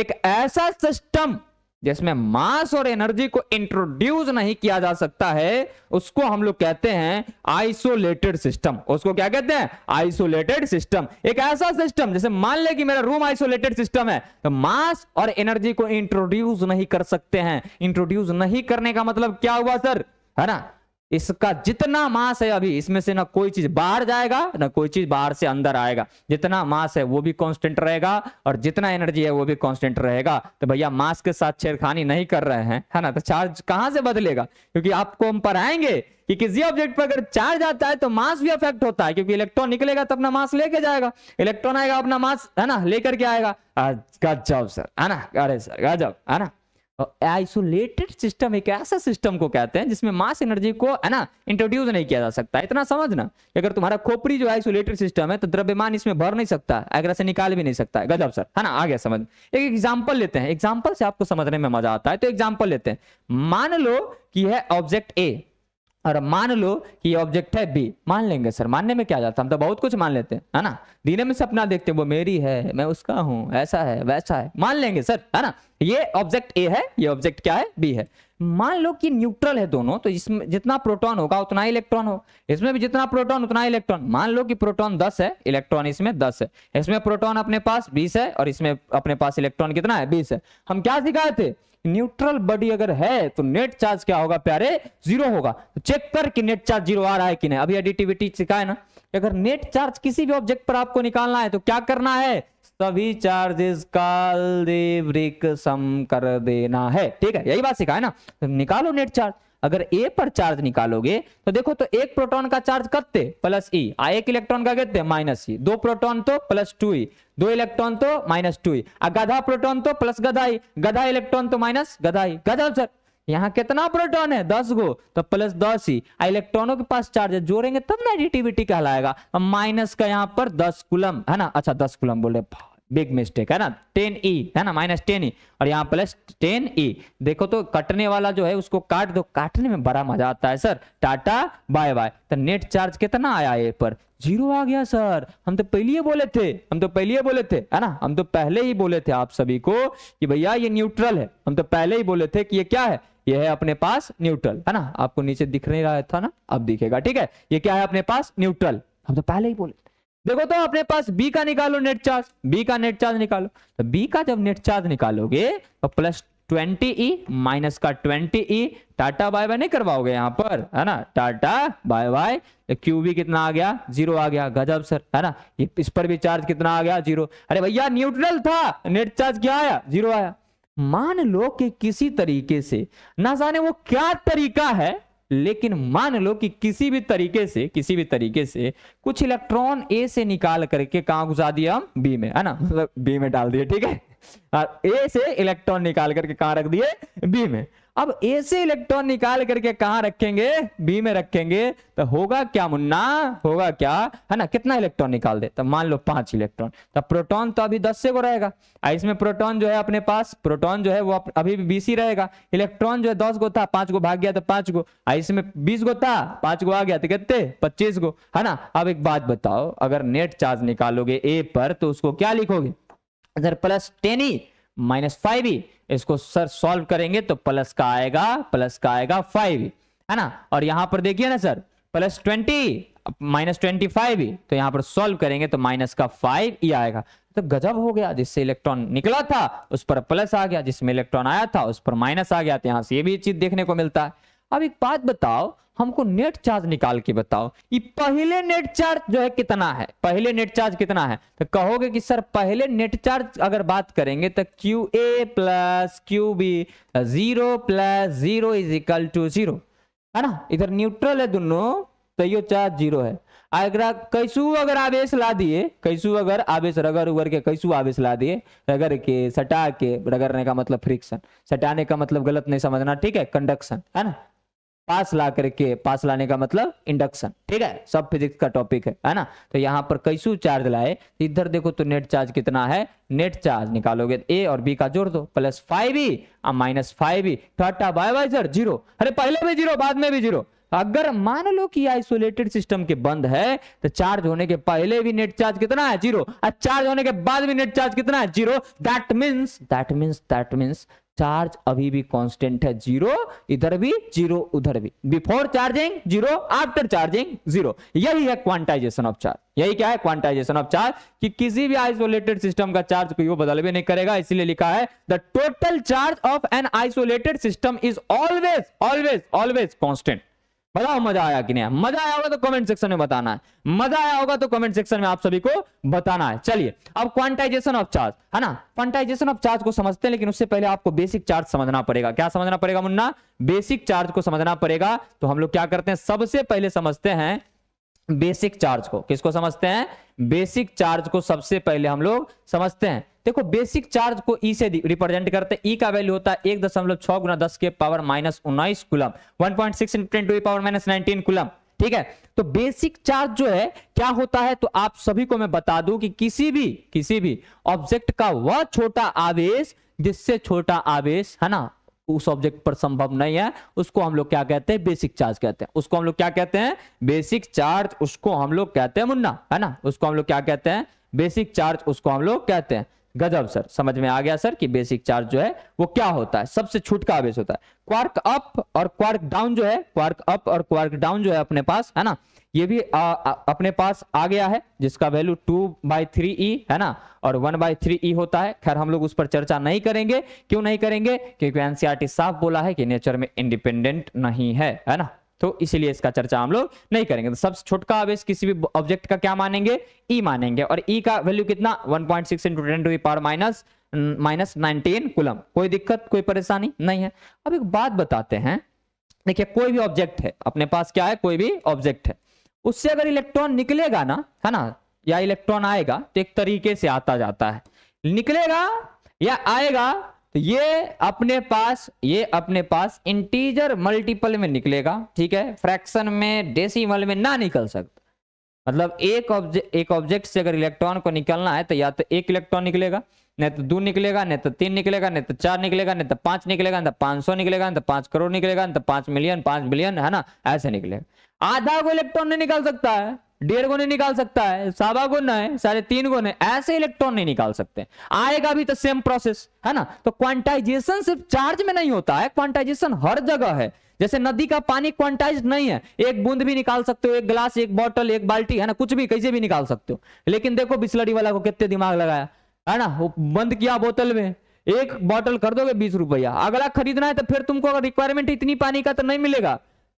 एक ऐसा सिस्टम जिसमें मास और एनर्जी को इंट्रोड्यूस नहीं किया जा सकता है उसको हम लोग कहते हैं आइसोलेटेड सिस्टम उसको क्या कहते हैं आइसोलेटेड सिस्टम एक ऐसा सिस्टम जैसे मान ले कि मेरा रूम आइसोलेटेड सिस्टम है तो मास और एनर्जी को इंट्रोड्यूस नहीं कर सकते हैं इंट्रोड्यूस नहीं करने का मतलब क्या हुआ सर है ना इसका जितना मास है अभी इसमें से ना कोई चीज बाहर जाएगा ना कोई चीज बाहर से अंदर आएगा जितना मास है वो भी कांस्टेंट रहेगा और जितना एनर्जी है वो भी कांस्टेंट रहेगा तो भैया मास के साथ छेड़खानी नहीं कर रहे हैं है ना तो चार्ज कहां से बदलेगा क्योंकि आपको हम पढ़ाएंगे कि किसी ऑब्जेक्ट पर अगर चार्ज आता है तो मास भी अफेक्ट होता है क्योंकि इलेक्ट्रॉन निकलेगा तो अपना मास लेके जाएगा इलेक्ट्रॉन आएगा अपना मास है ना लेकर के आएगा गजब सर है ना अरे सर गजब है ना आइसोलेटेड सिस्टम एक ऐसा सिस्टम को कहते हैं जिसमें मास एनर्जी को है ना इंट्रोड्यूस नहीं किया जा सकता इतना समझना अगर तुम्हारा खोपड़ी जो आइसोलेटेड सिस्टम है तो द्रव्यमान इसमें भर नहीं सकता अगर ऐसे निकाल भी नहीं सकता गजब सर है ना आ गया समझ एक एग्जाम्पल लेते हैं एग्जाम्पल से आपको समझने में मजा आता है तो एग्जाम्पल लेते हैं मान लो कि है ऑब्जेक्ट ए और मान लो कि ऑब्जेक्ट है बी मान लेंगे सर मानने में क्या जाता हम तो बहुत कुछ मान लेते हैं है ना दिन में सपना देखते हैं वो मेरी है मैं उसका हूँ ऐसा है वैसा है मान लेंगे सर है ना ये ऑब्जेक्ट ए है ये ऑब्जेक्ट क्या है बी है मान लो कि न्यूट्रल है दोनों तो इसमें जितना प्रोटॉन होगा उतना इलेक्ट्रॉन हो इसमें भी जितना प्रोटॉन उतना इलेक्ट्रॉन मान लो कि प्रोटॉन 10 है इलेक्ट्रॉन इसमें 10 है इसमें प्रोटॉन अपने पास 20 है और इसमें अपने पास इलेक्ट्रॉन कितना है 20 है हम क्या सिखाए थे न्यूट्रल बॉडी अगर है तो नेट चार्ज क्या होगा प्यारे जीरो होगा तो चेक कर कि नेट चार्ज जीरो आ रहा है कि नहीं अभी एडिटिविटी सिखाए ना अगर नेट चार्ज किसी भी ऑब्जेक्ट पर आपको निकालना है तो क्या करना है सभी चार्जेस का सम कर देना है ठीक है यही बात सिखाए ना तो निकालो नेट चार्ज अगर ए पर चार्ज निकालोगे तो देखो तो एक प्रोटॉन का चार्ज कत्ते प्लस ई आ एक इलेक्ट्रॉन का कहते माइनस ई दो प्रोटॉन तो प्लस टू ई दो इलेक्ट्रॉन तो माइनस टू ई आ गधा प्रोटॉन तो प्लस गधा ई e. गधा इलेक्ट्रॉन तो माइनस गधा ई e. गधा सर यहाँ कितना प्रोटॉन है दस गो तो प्लस दस ही e. इलेक्ट्रॉनों के पास चार्ज जोड़ेंगे तब ना एडिटिविटी कहलाएगा माइनस का यहाँ पर दस कुलम है ना अच्छा दस कुलम बोले बिग मिस्टेक है ना टेन ई e, है ना माइनस टेन ई और यहाँ प्लस टेन ई देखो तो कटने वाला जो है उसको काट दो काटने में बड़ा मजा आता है सर टाटा बाय बाय तो नेट चार्ज कितना आया ये पर जीरो आ गया सर हम तो पहले ही बोले थे हम तो पहले ही बोले थे है ना हम तो पहले ही बोले थे आप सभी को कि भैया ये न्यूट्रल है हम तो पहले ही बोले थे कि ये क्या है ये है अपने पास न्यूट्रल है ना आपको नीचे दिख नहीं रहा था ना अब दिखेगा ठीक है ये क्या है अपने पास न्यूट्रल हम तो पहले ही बोले थे देखो तो अपने पास बी का निकालो नेट चार्ज बी का नेट चार्ज निकालो तो बी का जब नेट चार्ज निकालोगे तो प्लस ट्वेंटी ई माइनस का twenty e e tata bye bye नहीं करवाओगे यहाँ पर है ना टाटा बाय बाय क्यू भी कितना आ गया जीरो आ गया गजब सर है ना इस पर भी चार्ज कितना आ गया जीरो अरे भैया न्यूट्रल था नेट चार्ज क्या आया जीरो आया मान लो कि किसी तरीके से ना जाने वो क्या तरीका है लेकिन मान लो कि किसी भी तरीके से किसी भी तरीके से कुछ इलेक्ट्रॉन ए से निकाल करके कहा घुसा दिया हम बी में है ना मतलब बी में डाल दिए ठीक है और ए से इलेक्ट्रॉन निकाल करके कहा रख दिए बी में अब ए इलेक्ट्रॉन निकाल करके कहा रखेंगे बी में रखेंगे तो होगा क्या मुन्ना होगा क्या है ना कितना इलेक्ट्रॉन निकाल दे तो मान लो पांच इलेक्ट्रॉन तो प्रोटॉन तो अभी दस से को रहेगा इसमें प्रोटॉन जो है अपने पास प्रोटॉन जो है वो अभी भी बीस ही रहेगा इलेक्ट्रॉन जो है दस गो था पांच गो भाग गया तो पांच गो इसमें बीस गो था पांच गो आ गया तो कितने पच्चीस गो है ना अब एक बात बताओ अगर नेट चार्ज निकालोगे ए पर तो उसको क्या लिखोगे अगर plus ten e minus five e इसको सर सॉल्व करेंगे तो प्लस का आएगा प्लस का आएगा फाइव है ना और यहां पर देखिए ना sir plus twenty minus twenty five तो यहां पर सॉल्व करेंगे तो माइनस का फाइव ये आएगा तो गजब हो गया जिससे इलेक्ट्रॉन निकला था उस पर प्लस आ गया जिसमें इलेक्ट्रॉन आया था उस पर माइनस आ गया तो यहां से ये भी चीज देखने को मिलता है अब एक बात बताओ हमको नेट चार्ज निकाल के बताओ ये पहले नेट चार्ज जो है कितना है पहले नेट चार्ज कितना है तो कहोगे कि सर पहले नेट चार्ज अगर बात करेंगे तो Q A plus Q B zero plus zero is equal to zero है ना इधर न्यूट्रल है दोनों तो यो चार्ज जीरो है अगर कैसू अगर आवेश ला दिए कैसू अगर आवेश रगर उगर के कैसू आवेश ला दिए रगर के सटा के रगरने का मतलब फ्रिक्शन सटाने का मतलब गलत नहीं समझना ठीक है कंडक्शन है ना पास ला करके पास लाने का मतलब इंडक्शन ठीक है सब फिजिक्स का टॉपिक है है ना तो यहाँ पर कैसे चार्ज लाए तो इधर देखो तो नेट चार्ज कितना है नेट चार्ज निकालोगे ए तो और बी का जोड़ दो प्लस फाइव ई और minus five e tata bye bye sir zero अरे पहले भी जीरो बाद में भी जीरो अगर मान लो कि आइसोलेटेड सिस्टम के बंद है तो चार्ज होने के पहले भी नेट चार्ज कितना है जीरो और चार्ज होने के बाद भी नेट चार्ज कितना है zero that means that means that means charge अभी भी कांस्टेंट है जीरो इधर भी जीरो उधर भी before charging zero after charging zero यही है क्वांटाइजेशन ऑफ चार्ज यही क्या है क्वांटाइजेशन ऑफ चार्ज कि किसी भी आइसोलेटेड सिस्टम का चार्ज कोई बदल भी नहीं करेगा इसलिए लिखा है the total charge of an isolated system is always always always constant बताओ मजा आया कि नहीं मजा आया होगा तो कमेंट सेक्शन में बताना है मजा आया होगा तो कमेंट सेक्शन में आप सभी को बताना है चलिए अब क्वांटाइजेशन ऑफ चार्ज है ना क्वांटाइजेशन ऑफ चार्ज को समझते हैं लेकिन उससे पहले आपको बेसिक चार्ज समझना पड़ेगा क्या समझना पड़ेगा मुन्ना बेसिक चार्ज को समझना पड़ेगा तो हम लोग क्या करते हैं सबसे पहले समझते हैं बेसिक चार्ज को किसको समझते हैं बेसिक चार्ज को सबसे पहले हम लोग समझते हैं देखो बेसिक चार्ज को ई e से रिप्रेजेंट करते ई e का वैल्यू होता है एक दशमलव छह गुना दस के पावर माइनस उन्नीस coulomb one point six into power minus nineteen coulomb ठीक है तो बेसिक चार्ज जो है क्या होता है तो आप सभी को मैं बता दूं कि किसी भी किसी भी ऑब्जेक्ट का वह छोटा आवेश जिससे छोटा आवेश है ना उस ऑब्जेक्ट पर संभव नहीं है उसको हम लोग क्या कहते हैं बेसिक चार्ज कहते हैं उसको हम लोग क्या कहते हैं बेसिक चार्ज उसको हम लोग कहते हैं मुन्ना है ना उसको हम लोग क्या कहते हैं बेसिक चार्ज उसको हम लोग कहते हैं गजब सर समझ में आ गया सर कि बेसिक चार्ज जो है वो क्या होता है सबसे छूटका आवेश होता है क्वार्क अप और क्वार्क डाउन जो है क्वार्क अप और क्वार्क डाउन जो है अपने पास है ना ये भी आ, आ, अपने पास आ गया है जिसका value two by three e है ना और वन बाई थ्री ई होता है खैर हम लोग उस पर चर्चा नहीं करेंगे क्यों नहीं करेंगे क्योंकि एनसीआरटी e साफ बोला है कि नेचर में इंडिपेंडेंट नहीं है है ना तो इसीलिए इसका चर्चा हम लोग नहीं करेंगे तो सबसे छोटका आवेश किसी भी ऑब्जेक्ट का क्या मानेंगे ई e मानेंगे और ई e का वैल्यू कितना one point six into ten to power minus minus nineteen coulomb कोई दिक्कत कोई परेशानी नहीं है अब एक बात बताते हैं देखिए कोई भी ऑब्जेक्ट है अपने पास क्या है कोई भी ऑब्जेक्ट है उससे अगर इलेक्ट्रॉन निकलेगा ना है ना या इलेक्ट्रॉन आएगा तो एक तरीके से आता जाता है निकलेगा या आएगा तो ये अपने पास ये अपने पास इंटीजर मल्टीपल में निकलेगा ठीक है फ्रैक्शन में डेसिमल में ना निकल सकता मतलब एक ऑब्जेक्ट एक ऑब्जेक्ट से अगर इलेक्ट्रॉन को निकलना है तो या तो एक इलेक्ट्रॉन निकलेगा नहीं तो दो निकलेगा नहीं तो तीन निकलेगा नहीं तो चार निकलेगा नहीं तो पांच निकलेगा नहीं तो पांच सौ निकलेगा नहीं तो पांच करोड़ निकलेगा नहीं तो पांच मिलियन पांच बिलियन है ना ऐसे निकलेगा आधा को इलेक्ट्रॉन नहीं निकल सकता है डेढ़ गुने निकाल सकता है सावा गुना है साढ़े तीन गुने ऐसे इलेक्ट्रॉन नहीं निकाल सकते आएगा भी तो सेम प्रोसेस है ना तो क्वांटाइजेशन सिर्फ चार्ज में नहीं होता है क्वांटाइजेशन हर जगह है जैसे नदी का पानी क्वांटाइज नहीं है एक बूंद भी निकाल सकते हो एक गिलास एक बॉटल एक बाल्टी है ना कुछ भी कैसे भी निकाल सकते हो लेकिन देखो बिस्लरी वाला को कितने दिमाग लगाया है ना वो बंद किया बोतल में एक बॉटल कर दोगे बीस रुपया अगला खरीदना है तो फिर तुमको अगर रिक्वायरमेंट इतनी पानी का तो नहीं मिलेगा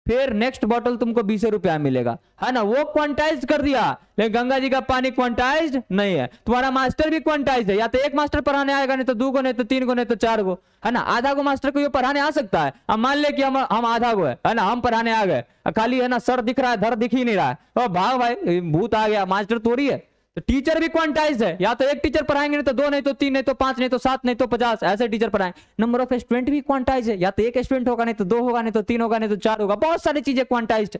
फिर नेक्स्ट बॉटल तुमको बीस रुपया मिलेगा है ना वो क्वांटाइज कर दिया लेकिन गंगा जी का पानी क्वांटाइज नहीं है तुम्हारा मास्टर भी क्वांटाइज है या तो एक मास्टर पढ़ाने आएगा नहीं तो दो गो नहीं तो तीन गो नहीं तो चार गो है ना आधा गो मास्टर को ये पढ़ाने आ सकता है अब मान ले कि हम हम आधा गो है है ना हम पढ़ाने आ गए खाली है ना सर दिख रहा है धर दिख ही नहीं रहा है भाव भाई भूत आ गया मास्टर तोड़ी है तो टीचर भी क्वांटाइज है या तो एक टीचर पढ़ाएंगे नहीं तो दो नहीं तो तीन नहीं तो पांच नहीं तो सात नहीं तो पचास ऐसे टीचर पढ़ाएं नंबर ऑफ स्टूडेंट भी क्वांटाइज है या तो एक स्टूडेंट होगा नहीं तो दो होगा नहीं तो तीन होगा नहीं तो चार होगा बहुत सारी चीजें क्वांटाइज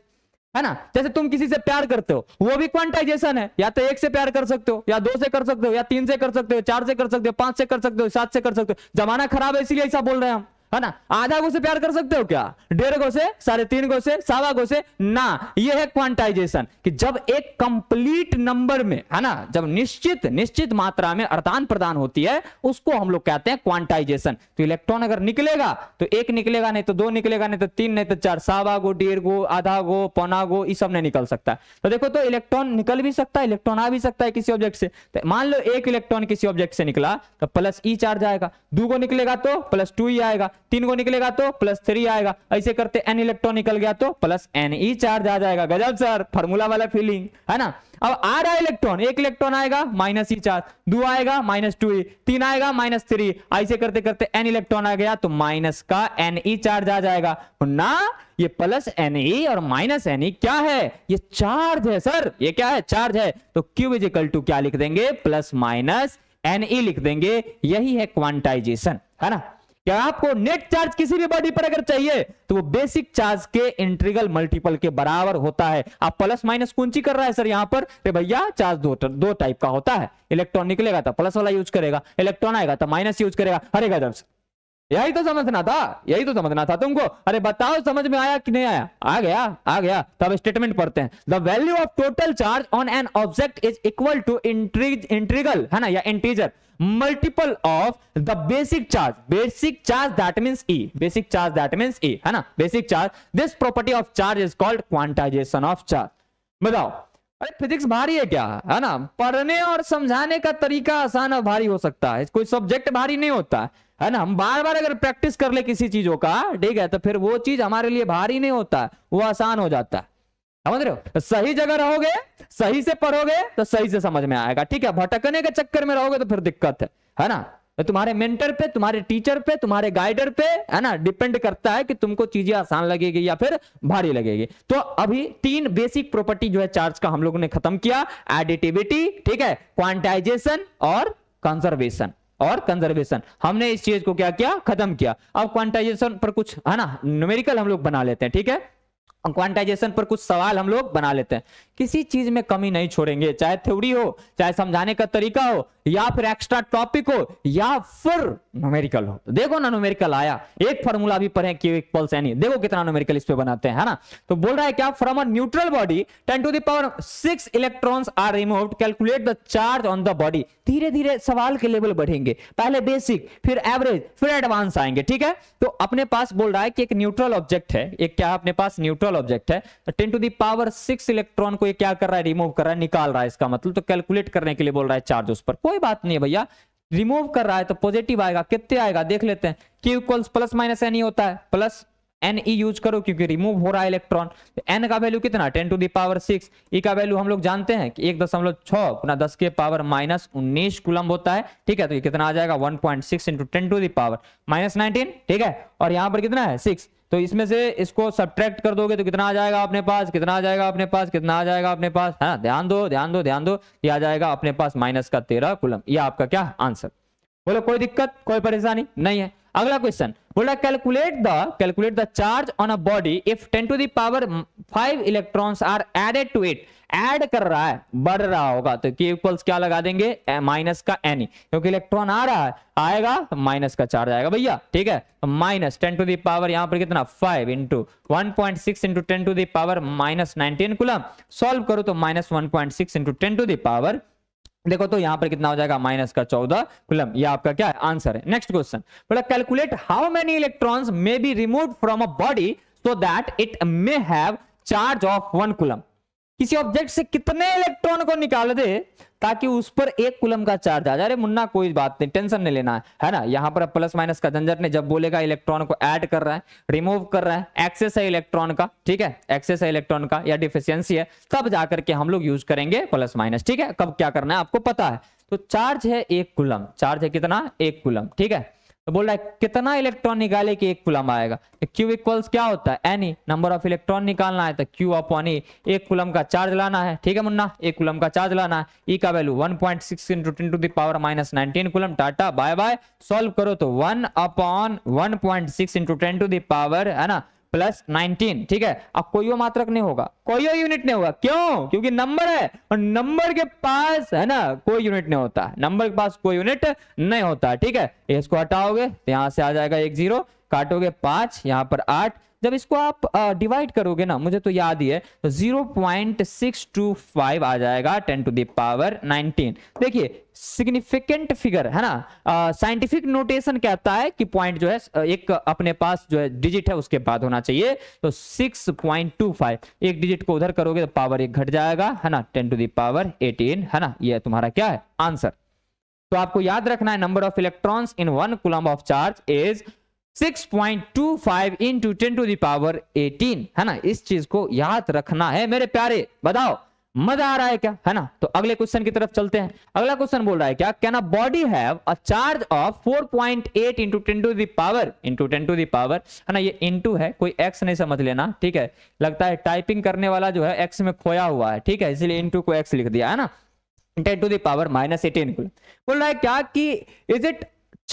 है ना जैसे तुम किसी से प्यार करते हो वो भी क्वांटाइजेशन है या तो एक से प्यार कर सकते हो या दो से कर सकते हो या तीन से कर सकते हो चार से कर सकते हो पांच से कर सकते हो सात से कर सकते हो जमाना खराब है इसीलिए ऐसा बोल रहे हैं हम है ना आधा गो से प्यार कर सकते हो क्या डेढ़ गो से साढ़े तीन गो से सावा गो से ना ये है क्वांटाइजेशन कि जब एक कंप्लीट नंबर में है ना जब निश्चित निश्चित मात्रा में अर्थान प्रदान होती है उसको हम लोग कहते हैं क्वांटाइजेशन तो इलेक्ट्रॉन अगर निकलेगा तो एक निकलेगा नहीं तो दो निकलेगा नहीं तो तीन नहीं तो चार सावा गो डेढ़ गो आधा गो पौना गो इस सब नहीं निकल सकता तो देखो तो इलेक्ट्रॉन निकल भी सकता है इलेक्ट्रॉन आ भी सकता है किसी ऑब्जेक्ट से तो मान लो एक इलेक्ट्रॉन किसी ऑब्जेक्ट से निकला तो प्लस ई चार्ज आएगा दो गो निकलेगा तो प्लस टू ही आएगा तीन को निकलेगा तो प्लस थ्री आएगा ऐसे करते एन इलेक्ट्रॉन निकल गया तो प्लस एन ई चार्ज आ जाएगा गजब सर फॉर्मूला वाला फीलिंग है ना अब आ रहा इलेक्ट्रॉन एक इलेक्ट्रॉन आएगा माइनस ई चार्ज दो आएगा माइनस टू ई तीन आएगा माइनस थ्री e। ऐसे करते करते एन इलेक्ट्रॉन आ गया तो माइनस का एन ई चार्ज आ जाएगा तो ना ये प्लस एन ई और माइनस एन ई क्या है ये चार्ज है सर ये क्या है चार्ज है तो क्यू इज इकल टू क्या लिख देंगे प्लस माइनस एन ई लिख देंगे यही है क्वांटाइजेशन है ना क्या आपको नेट चार्ज किसी भी बॉडी पर अगर चाहिए तो वो बेसिक चार्ज के इंट्रीगल मल्टीपल के बराबर होता है आप प्लस माइनस सी कर रहा है सर यहां पर अरे भैया चार्ज दो तो दो टाइप का होता है इलेक्ट्रॉन निकलेगा तो प्लस वाला यूज करेगा इलेक्ट्रॉन आएगा तो माइनस यूज करेगा अरे गजब यही तो समझना था यही तो समझना था तुमको अरे बताओ समझ में आया कि नहीं आया आ गया आ गया तब तो स्टेटमेंट पढ़ते हैं the value of total charge on an object is equal to इंट्री इंट्रीगल है ना या integer multiple of the basic charge basic charge that mean e basic charge that mean e है ना basic charge this property of charge is called quantization of charge बताओ अरे physics भारी है क्या है ना पढ़ने और समझाने का तरीका आसान और भारी हो सकता है कोई सब्जेक्ट भारी नहीं होता है ना हम बार बार अगर प्रैक्टिस कर ले किसी चीजों का ठीक है तो फिर वो चीज हमारे लिए भारी नहीं होता वो आसान हो जाता है समझ रहे हो तो सही जगह रहोगे सही से पढ़ोगे तो सही से समझ में आएगा ठीक है भटकने के चक्कर में रहोगे तो फिर दिक्कत है है ना तो तुम्हारे मेंटर पे तुम्हारे टीचर पे तुम्हारे गाइडर पे है ना डिपेंड करता है कि तुमको चीजें आसान लगेगी या फिर भारी लगेगी तो अभी तीन बेसिक प्रॉपर्टी जो है चार्ज का हम लोगों ने खत्म किया एडिटिविटी ठीक है क्वांटाइजेशन और कंजर्वेशन और कंजर्वेशन हमने इस चीज को क्या किया खत्म किया अब क्वांटाइजेशन पर कुछ है ना न्यूमेरिकल हम लोग बना लेते हैं ठीक है क्वांटाइजेशन पर कुछ सवाल हम लोग बना लेते हैं किसी चीज में कमी नहीं छोड़ेंगे चाहे थ्योरी हो चाहे समझाने का तरीका हो या फिर एक्स्ट्रा टॉपिक हो या फिर नोमेरिकल हो तो देखो ना नोमेरिकल आया एक फॉर्मूला भी पढ़े कि पल्स एनी देखो कितना नोमेरिकल इस पे बनाते हैं है ना तो बोल रहा है क्या from a neutral body 10 to the power 6 electrons are removed calculate the charge on the body धीरे-धीरे सवाल के लेवल बढ़ेंगे पहले बेसिक फिर एवरेज फिर एडवांस आएंगे ठीक है तो अपने पास बोल रहा है कि एक न्यूट्रल ऑब्जेक्ट है एक क्या अपने पास न्यूट्रल ऑब्जेक्ट है तो ten to the power six electron को ये क्या कर रहा है रिमूव कर रहा है निकाल रहा है इसका मतलब तो कैलकुलेट करने के लिए बोल रहा है चार्ज उस पर कोई बात नहीं भैया रिमूव कर रहा है तो पॉजिटिव आएगा कितने आएगा देख लेते हैं के इक्वल्स प्लस माइनस एन ही होता है प्लस एन ई यूज करो क्योंकि रिमूव हो रहा है इलेक्ट्रॉन एन तो का वैल्यू कितना ten to the power six e का वैल्यू हम लोग जानते हैं कि एक दशमलव छुना दस के पावर माइनस उन्नीस कुलम होता है ठीक है तो ये कितना आ जाएगा one point six into ten to the power minus nineteen ठीक है और यहाँ पर कितना है सिक्स तो इसमें से इसको सब्ट्रैक्ट कर दोगे तो कितना आ जाएगा अपने पास कितना आ जाएगा अपने पास कितना आ जाएगा अपने पास है हाँ, ना ध्यान दो ध्यान दो ध्यान दो ये आ जाएगा अपने पास माइनस का तेरह कुलम ये आपका क्या आंसर बोलो कोई दिक्कत कोई परेशानी नहीं है अगला क्वेश्चन बोला calculate the calculate the charge on a body if ten to the power five electrons are added to it add कर रहा है बढ़ रहा होगा तो के इक्वल्स क्या लगा देंगे माइनस का एन e, क्योंकि इलेक्ट्रॉन आ रहा है आएगा तो माइनस का चार्ज आएगा भैया ठीक है माइनस टेन टू दावर यहाँ पर कितना five into one point six into ten to the power minus nineteen कुल सॉल्व करो तो minus one point six into ten to the power देखो तो यहाँ पर कितना हो जाएगा माइनस का चौदह कुलम ये आपका क्या है आंसर है नेक्स्ट क्वेश्चन बोला calculate how many electrons may be remove from a body so that it may have charge of one coulomb किसी ऑब्जेक्ट से कितने इलेक्ट्रॉन को निकाल दे ताकि उस पर एक कुलम का चार्ज आ जाए अरे मुन्ना कोई बात नहीं टेंशन नहीं लेना है है ना यहाँ पर प्लस माइनस का झंझट ने जब बोलेगा इलेक्ट्रॉन को ऐड कर रहा है रिमूव कर रहा है एक्सेस है इलेक्ट्रॉन का ठीक है एक्सेस है इलेक्ट्रॉन का या डिफिशियंसी है तब जाकर के हम लोग यूज करेंगे प्लस माइनस ठीक है कब क्या करना है आपको पता है तो चार्ज है एक कुलम चार्ज है कितना एक कुलम ठीक है तो बोल रहा है कितना इलेक्ट्रॉन निकाले कि एक कुलम आएगा तो क्यू इक्वल्स क्या होता है एनी नंबर ऑफ इलेक्ट्रॉन निकालना है तो क्यू अपॉन ई एक कुलम का चार्ज लाना है ठीक है मुन्ना एक कुलम का चार्ज लाना है ई e का value 1.6 point six into ten to the power minus nineteen coulomb tata bye bye solve करो तो one upon one point six into ten to the power है ना प्लस नाइनटीन ठीक है अब कोई मात्रक नहीं होगा कोई यूनिट नहीं होगा क्यों क्योंकि नंबर है और नंबर के पास है ना कोई यूनिट नहीं होता नंबर के पास कोई यूनिट नहीं होता ठीक है इसको हटाओगे तो यहां से आ जाएगा एक जीरो काटोगे पांच यहां पर आठ जब इसको आप डिवाइड करोगे ना मुझे तो याद ही है तो 0.625 आ जाएगा 10 टू दावर 19 देखिए सिग्निफिकेंट फिगर है ना साइंटिफिक नोटेशन कहता है कि पॉइंट जो है एक अपने पास जो है डिजिट है उसके बाद होना चाहिए तो 6.25 एक डिजिट को उधर करोगे तो पावर एक घट जाएगा है ना 10 टू दावर 18 है ना यह तुम्हारा क्या है आंसर तो आपको याद रखना है number of electrons in one coulomb of charge is six point two five into ten to the power eighteen है ना इस चीज को याद रखना है मेरे प्यारे बताओ मजा आ रहा है क्या है ना तो अगले क्वेश्चन की तरफ चलते हैं अगला क्वेश्चन बोल रहा है क्या can a body have a charge of 4.8 point eight into ten to the power into ten to the power है ना ये इंटू है कोई एक्स नहीं समझ लेना ठीक है लगता है टाइपिंग करने वाला जो है एक्स में खोया हुआ है ठीक है इसीलिए इंटू को एक्स लिख दिया है ना ten to the power minus eighteen बोल रहा है क्या कि is it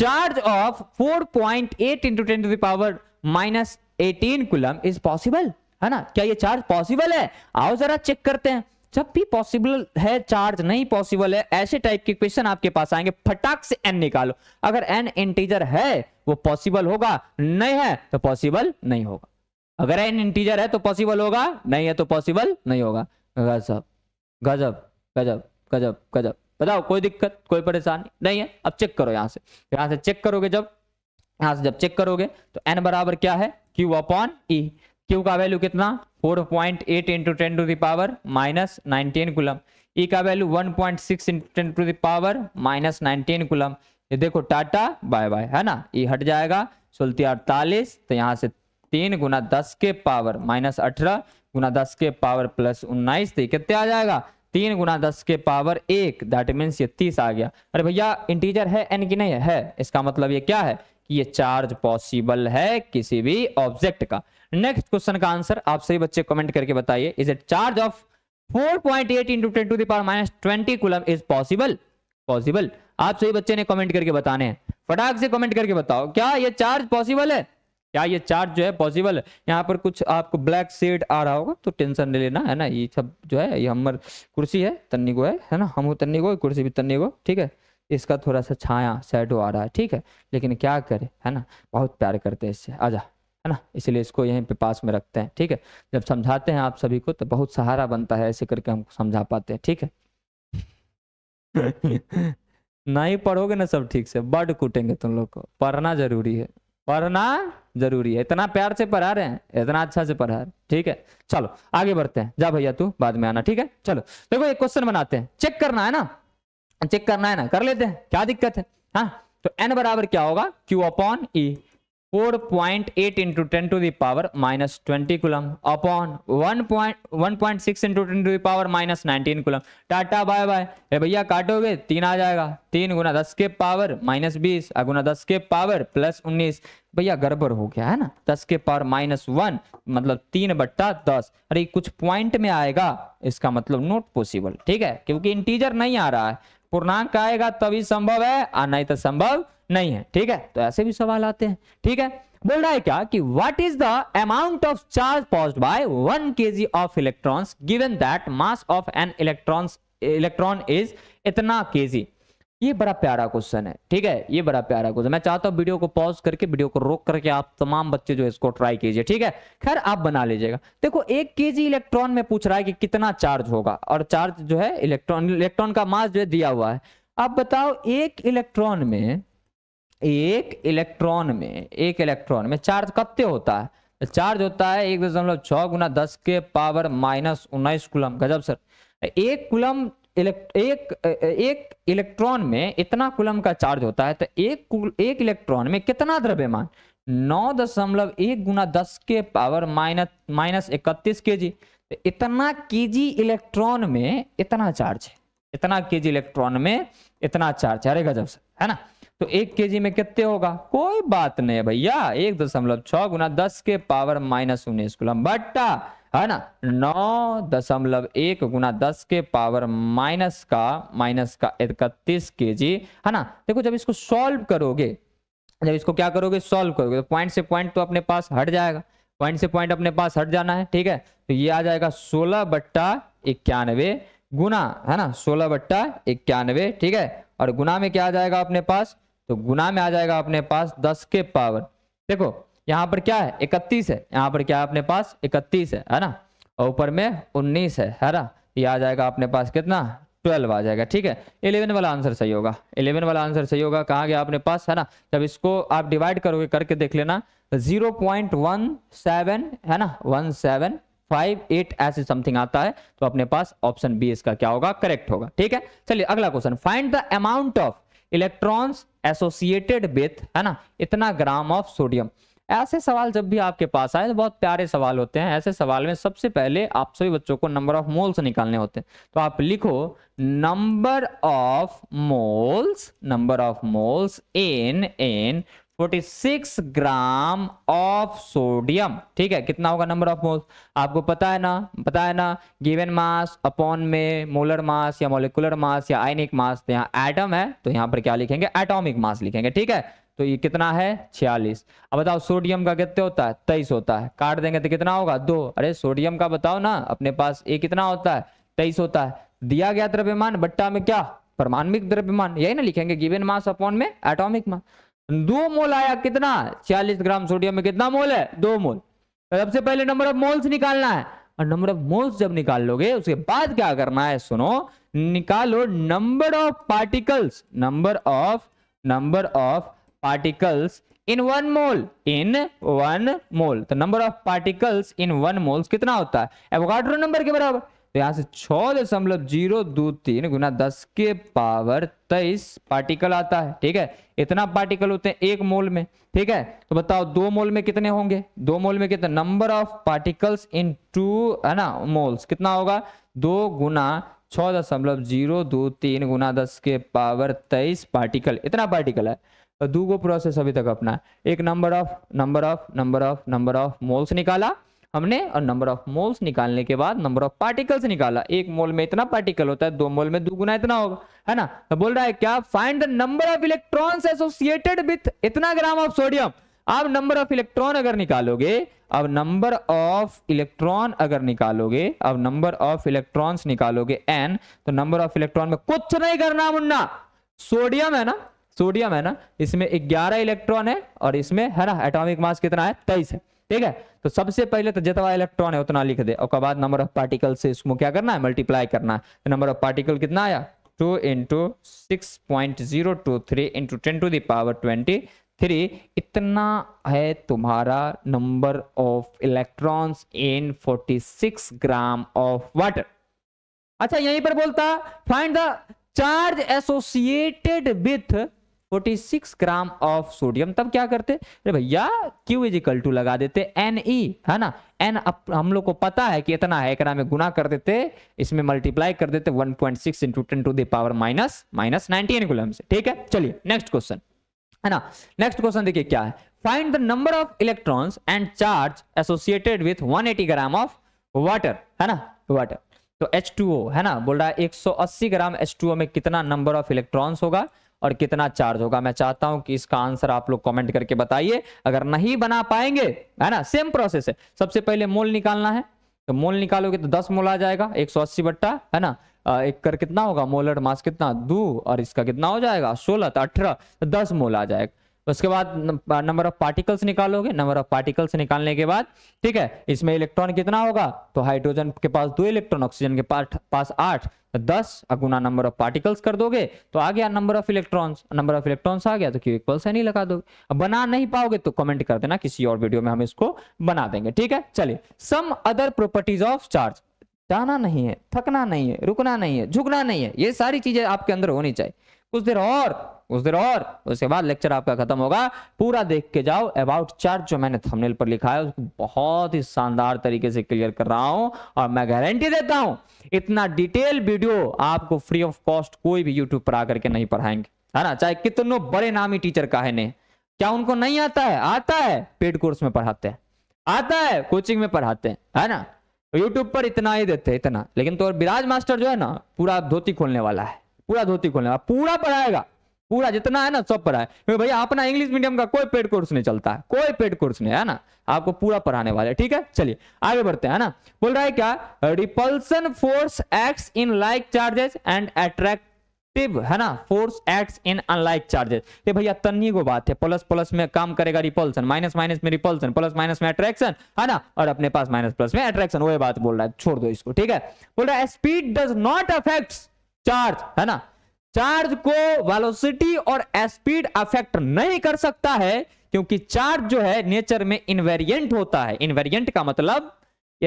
charge of 4.8 eight into ten to the power minus eighteen coulomb is possible है ना क्या ये चार्ज पॉसिबल है आओ जरा चेक करते हैं जब भी पॉसिबल है चार्ज नहीं पॉसिबल है ऐसे टाइप के क्वेश्चन आपके पास आएंगे फटाक से एन निकालो अगर एन इंटीजर है वो पॉसिबल होगा नहीं है तो पॉसिबल नहीं होगा अगर एन इंटीजर है तो पॉसिबल होगा नहीं है तो पॉसिबल नहीं होगा गजब गजब गजब गजब गजब बताओ कोई दिक्कत कोई परेशानी नहीं है अब चेक करो यहाँ से यहाँ से चेक करोगे जब यहाँ से जब चेक करोगे तो एन बराबर क्या है क्यू अपॉन ई क्यू का वैल्यू कितना four point eight into ten to the power minus nineteen coulomb e का value one point six into ten to the power minus nineteen coulomb ये देखो टाटा बाय बाय है ना ई e हट जाएगा सोलती अड़तालीस तो यहाँ से तीन गुना दस के पावर माइनस अठारह गुना दस के पावर प्लस उन्नाइस तो कितने आ जाएगा तीन गुना दस के पावर एक दैट मीन्स ये तीस आ गया अरे भैया इंटीजर है एन की नहीं है, है इसका मतलब ये क्या है कि ये चार्ज पॉसिबल है किसी भी ऑब्जेक्ट का नेक्स्ट क्वेश्चन का आंसर आप सभी बच्चे कमेंट करके बताइए is it charge of 4.8 point eight into ten to the power minus twenty coulomb is possible possible आप सभी बच्चे ने कमेंट करके बताने हैं फटाक से कमेंट करके बताओ क्या ये चार्ज पॉसिबल है क्या ये चार्ट जो है पॉसिबल है यहाँ पर कुछ आपको ब्लैक सेड आ रहा होगा तो टेंशन नहीं लेना है ना ये सब जो है ये हमार कुर्सी है तन्नी को है है ना हम तन्नी को कुर्सी भी तन्नी को ठीक है इसका थोड़ा सा छाया शेडो आ रहा है ठीक है लेकिन क्या करे है ना बहुत प्यार करते हैं इससे आजा है ना इसलिए इसको यहीं पे पास में रखते हैं ठीक है जब समझाते हैं आप सभी को तो बहुत सहारा बनता है ऐसे करके हम समझा पाते हैं ठीक है नहीं पढ़ोगे ना सब ठीक से बड कूटेंगे तुम लोग को पढ़ना जरूरी है पढ़ना जरूरी है इतना प्यार से पढ़ा रहे हैं इतना अच्छा से पढ़ा रहे ठीक है चलो आगे बढ़ते हैं जा भैया तू बाद में आना ठीक है चलो देखो एक क्वेश्चन बनाते हैं चेक करना है ना चेक करना है ना कर लेते हैं क्या दिक्कत है हाँ तो एन बराबर क्या होगा Q upon e four point eight into ten to the power minus twenty coulomb upon one point one point six into ten to the power minus nineteen coulomb tata bye bye अरे भैया काटोगे तीन आ जाएगा तीन गुना दस के पावर माइनस बीस गुना दस के पावर प्लस उन्नीस भैया गड़बड़ हो गया है ना दस के पावर माइनस वन मतलब तीन बट्टा दस अरे कुछ पॉइंट में आएगा इसका मतलब नॉट पॉसिबल ठीक है क्योंकि इंटीजर नहीं आ रहा है पूर्णांक आएगा तभी संभव है और नहीं तो संभव नहीं है ठीक है तो ऐसे भी सवाल आते हैं ठीक है बोल रहा है क्या कि what is the amount of charge pause by one K of electrons given that mass of an electron electron is इतना के ये बड़ा प्यारा क्वेश्चन है ठीक है ये बड़ा प्यारा क्वेश्चन मैं चाहता हूँ वीडियो को पॉज करके वीडियो को रोक करके आप तमाम बच्चे जो इसको ट्राई कीजिए ठीक है खैर आप बना लीजिएगा देखो एक के इलेक्ट्रॉन में पूछ रहा है कि कितना चार्ज होगा और चार्ज जो है इलेक्ट्रॉन इलेक्ट्रॉन का मास जो है दिया हुआ है आप बताओ एक इलेक्ट्रॉन में एक इलेक्ट्रॉन में एक इलेक्ट्रॉन में चार्ज कत्ते होता है चार्ज तो होता है एक दशमलव छः गुना दस के पावर माइनस उन्नीस कुलम गजब सर एक कुलम एक एक इलेक्ट्रॉन में इतना कुलम का चार्ज होता है तो एक एक इलेक्ट्रॉन में कितना द्रव्यमान नौ दशमलव एक गुना दस के पावर माइनस माइनस इकतीस के जी तो इतना के जी इलेक्ट्रॉन में इतना चार्ज है इतना के जी इलेक्ट्रॉन में इतना चार्ज है अरे गजब सर है ना तो एक के में कितने होगा कोई बात नहीं भैया एक दशमलव छ गुना दस के पावर माइनस उन्नीस कुलम बट्टा है ना नौ दशमलव एक गुना दस के पावर माइनस का माइनस का इकतीस के जी है ना देखो जब इसको सॉल्व करोगे जब इसको क्या करोगे सॉल्व करोगे तो पॉइंट से पॉइंट तो अपने पास हट जाएगा पॉइंट से पॉइंट अपने पास हट जाना है ठीक है तो ये आ जाएगा सोलह बट्टा इक्यानवे गुना है ना सोलह बट्टा इक्यानवे ठीक है और गुना में क्या आ जाएगा अपने पास तो गुना में आ जाएगा अपने पास दस के पावर देखो यहाँ पर क्या है इकतीस है यहाँ पर क्या है अपने पास इकतीस है है ना और ऊपर में उन्नीस है है ना ये आ जाएगा अपने पास कितना ट्वेल्व आ जाएगा ठीक है इलेवन वाला आंसर सही होगा इलेवन वाला आंसर सही होगा कहाँ गया अपने पास है ना जब इसको आप डिवाइड करोगे करके देख लेना जीरो पॉइंट वन सेवन है ना वन सेवन फाइव एट ऐसे समथिंग आता है तो अपने पास ऑप्शन बी इसका क्या होगा करेक्ट होगा ठीक है चलिए अगला question find the amount of electrons associated with है ना इतना ग्राम ऑफ सोडियम ऐसे सवाल जब भी आपके पास आए तो बहुत प्यारे सवाल होते हैं ऐसे सवाल में सबसे पहले आप सभी बच्चों को नंबर ऑफ मोल्स निकालने होते हैं तो आप लिखो number of moles number of moles in in 46 gram of sodium ठीक है कितना होगा नंबर ऑफ मोल्स आपको पता है ना पता है ना गिवन मास अपॉन में मोलर मास या मोलिकुलर मास या आयनिक मास तो यहाँ एटम है तो यहाँ पर क्या लिखेंगे एटॉमिक मास लिखेंगे ठीक है तो ये कितना है 46 अब बताओ सोडियम का कितने होता है तेईस होता है काट देंगे तो कितना होगा दो अरे सोडियम का बताओ ना अपने पास ये कितना होता है तेईस होता है दिया गया द्रव्यमान बट्टा में क्या परमाणु द्रव्यमान यही ना लिखेंगे गिवेन मास अपॉन में एटोमिक मास दो मोल आया कितना छियालीस ग्राम सोडियम में कितना मोल है दो मोल तो सबसे पहले नंबर ऑफ मोल्स निकालना है और नंबर ऑफ मोल्स जब निकाल लोगे उसके बाद क्या करना है सुनो निकालो number of particles number of number of particles in one mole in one mole तो number of particles in one moles कितना होता है एवोकाड्रो नंबर के बराबर तो यहाँ से छ दशमलव जीरो दो तीन गुना दस के पावर तेईस पार्टिकल आता है ठीक है इतना पार्टिकल होते हैं एक मोल में ठीक है तो बताओ दो मोल में कितने होंगे दो मोल में कितने number of particles in two है ना मोल्स कितना होगा दो गुना छ दशमलव जीरो दो तीन गुना दस के पावर तेईस पार्टिकल इतना पार्टिकल है तो दो गो प्रोसेस अभी तक अपना एक number of number of number of number of moles निकाला हमने और नंबर ऑफ मोल्स निकालने के बाद नंबर ऑफ पार्टिकल्स निकाला एक मोल में इतना पार्टिकल होता है दो मोल में दुगुना इतना होगा है ना तो बोल रहा है क्या find the number of electron associated with इतना ग्राम ऑफ सोडियम आप नंबर ऑफ इलेक्ट्रॉन अगर निकालोगे अब नंबर ऑफ इलेक्ट्रॉन अगर निकालोगे अब नंबर ऑफ इलेक्ट्रॉन्स निकालोगे एन तो नंबर ऑफ इलेक्ट्रॉन में कुछ नहीं करना मुन्ना सोडियम है ना सोडियम है ना इसमें 11 इलेक्ट्रॉन है और इसमें है ना एटॉमिक मास कितना है तेईस है ठीक है तो सबसे पहले तो जितना इलेक्ट्रॉन है उतना लिख दे और बाद नंबर ऑफ पार्टिकल से इसको क्या करना है मल्टीप्लाई करना है तो नंबर ऑफ पार्टिकल कितना आया two into six point zero two three into ten to the power twenty three इतना है तुम्हारा number of electrons in forty six gram of water अच्छा यहीं पर बोलता find the charge associated with 46 gram of sodium तब क्या करते अरे भैया Q इज इक्वल टू लगा देते एन ई है ना एन हम लोग को पता है कि इतना है इतना में गुना कर देते इसमें मल्टीप्लाई कर देते 1.6 point six into ten to the power minus minus nineteen से ठीक है चलिए नेक्स्ट क्वेश्चन है ना नेक्स्ट क्वेश्चन देखिए क्या है find the number of electron and charge associated with one gram of water है ना वाटर तो H2O है ना बोल रहा है 180 ग्राम H2O में कितना नंबर ऑफ इलेक्ट्रॉन्स होगा और कितना चार्ज होगा मैं चाहता हूं कि इसका आंसर आप लोग कमेंट करके बताइए अगर नहीं बना पाएंगे है ना सेम प्रोसेस है सबसे पहले मोल निकालना है तो मोल निकालोगे तो दस मोल आ जाएगा एक सौ अस्सी बट्टा है ना एक कर कितना होगा मोलर मास कितना दो और इसका कितना हो जाएगा सोलह तो अठारह तो दस मोल आ जाएगा उसके बाद नंबर ऑफ पार्टिकल्स निकालोगे नंबर ऑफ पार्टिकल्स निकालने के बाद ठीक है इसमें इलेक्ट्रॉन कितना होगा तो हाइड्रोजन के पास दो इलेक्ट्रॉन ऑक्सीजन के पास आठ तो दस गुना नंबर ऑफ पार्टिकल्स कर दोगे तो आ गया number of electrons number of electrons आ गया तो क्यों इक्वल से नहीं लगा दोगे बना नहीं पाओगे तो कमेंट कर देना किसी और वीडियो में हम इसको बना देंगे ठीक है चलिए some other properties of charge जाना नहीं है थकना नहीं है रुकना नहीं है झुकना नहीं है ये सारी चीजें आपके अंदर होनी चाहिए कुछ देर और कुछ देर और उसके बाद लेक्चर आपका खत्म होगा पूरा देख के जाओ अबाउट चार्ट जो मैंने थंबनेल पर लिखा है उसको बहुत ही शानदार तरीके से क्लियर कर रहा हूं और मैं गारंटी देता हूं इतना डिटेल वीडियो आपको फ्री ऑफ कॉस्ट कोई भी यूट्यूब पर आकर के नहीं पढ़ाएंगे है ना चाहे कितनों बड़े नामी टीचर का है ने क्या उनको नहीं आता है आता है पेड कोर्स में पढ़ाते हैं आता है कोचिंग में पढ़ाते हैं है ना यूट्यूब पर इतना ही देते हैं इतना लेकिन तो विराज मास्टर जो है ना पूरा धोती खोलने वाला है पूरा धोती खोलने वाला पूरा पढ़ाएगा पूरा जितना है ना सब पढ़ाए क्योंकि भैया अपना इंग्लिश मीडियम का कोई पेड कोर्स नहीं चलता है कोई पेड कोर्स नहीं है ना आपको पूरा पढ़ाने वाले ठीक है चलिए आगे बढ़ते हैं ना बोल रहा है क्या repulsion force act in like charges and attract है ना force act in unlike charges ये भैया तन्नी को बात है प्लस प्लस में काम करेगा रिपल्सन माइनस माइनस में रिपल्सन प्लस माइनस में अट्रैक्शन है ना और अपने पास माइनस प्लस में अट्रैक्शन वही बात बोल रहा है छोड़ दो इसको ठीक है बोल रहा है speed does not affects charge है ना चार्ज को वेलोसिटी और स्पीड अफेक्ट नहीं कर सकता है क्योंकि चार्ज जो है नेचर में इनवेरियंट होता है इनवेरियंट का मतलब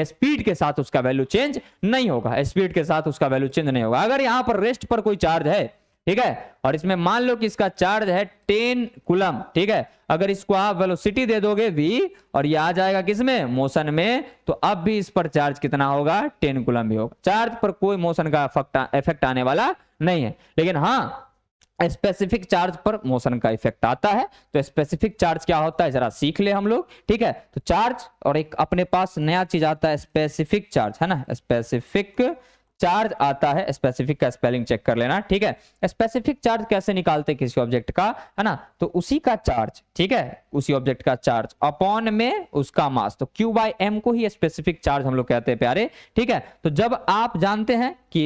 स्पीड के साथ उसका वैल्यू चेंज नहीं होगा स्पीड के साथ उसका वैल्यू चेंज नहीं होगा अगर यहां पर रेस्ट पर कोई चार्ज है ठीक है और इसमें मान लो कि इसका चार्ज है टेन कुलम ठीक है अगर इसको आप वेलोसिटी दे दोगे वी और ये आ जाएगा किसमें मोशन में तो अब भी इस पर चार्ज कितना होगा टेन कुलम भी होगा चार्ज पर कोई मोशन का इफेक्ट आने वाला नहीं है लेकिन हाँ स्पेसिफिक चार्ज पर मोशन का इफेक्ट आता है तो स्पेसिफिक चार्ज क्या होता है जरा सीख ले हम लोग ठीक है तो चार्ज और एक अपने पास नया चीज आता है स्पेसिफिक चार्ज है ना स्पेसिफिक चार्ज आता है स्पेसिफिक का स्पेलिंग चेक कर लेना ठीक है स्पेसिफिक चार्ज कैसे निकालते किसी ऑब्जेक्ट का है ना तो उसी का चार्ज ठीक है उसी ऑब्जेक्ट का चार्ज अपॉन में उसका मास तो क्यू बाई एम को ही स्पेसिफिक चार्ज हम लोग कहते हैं प्यारे ठीक है तो जब आप जानते हैं कि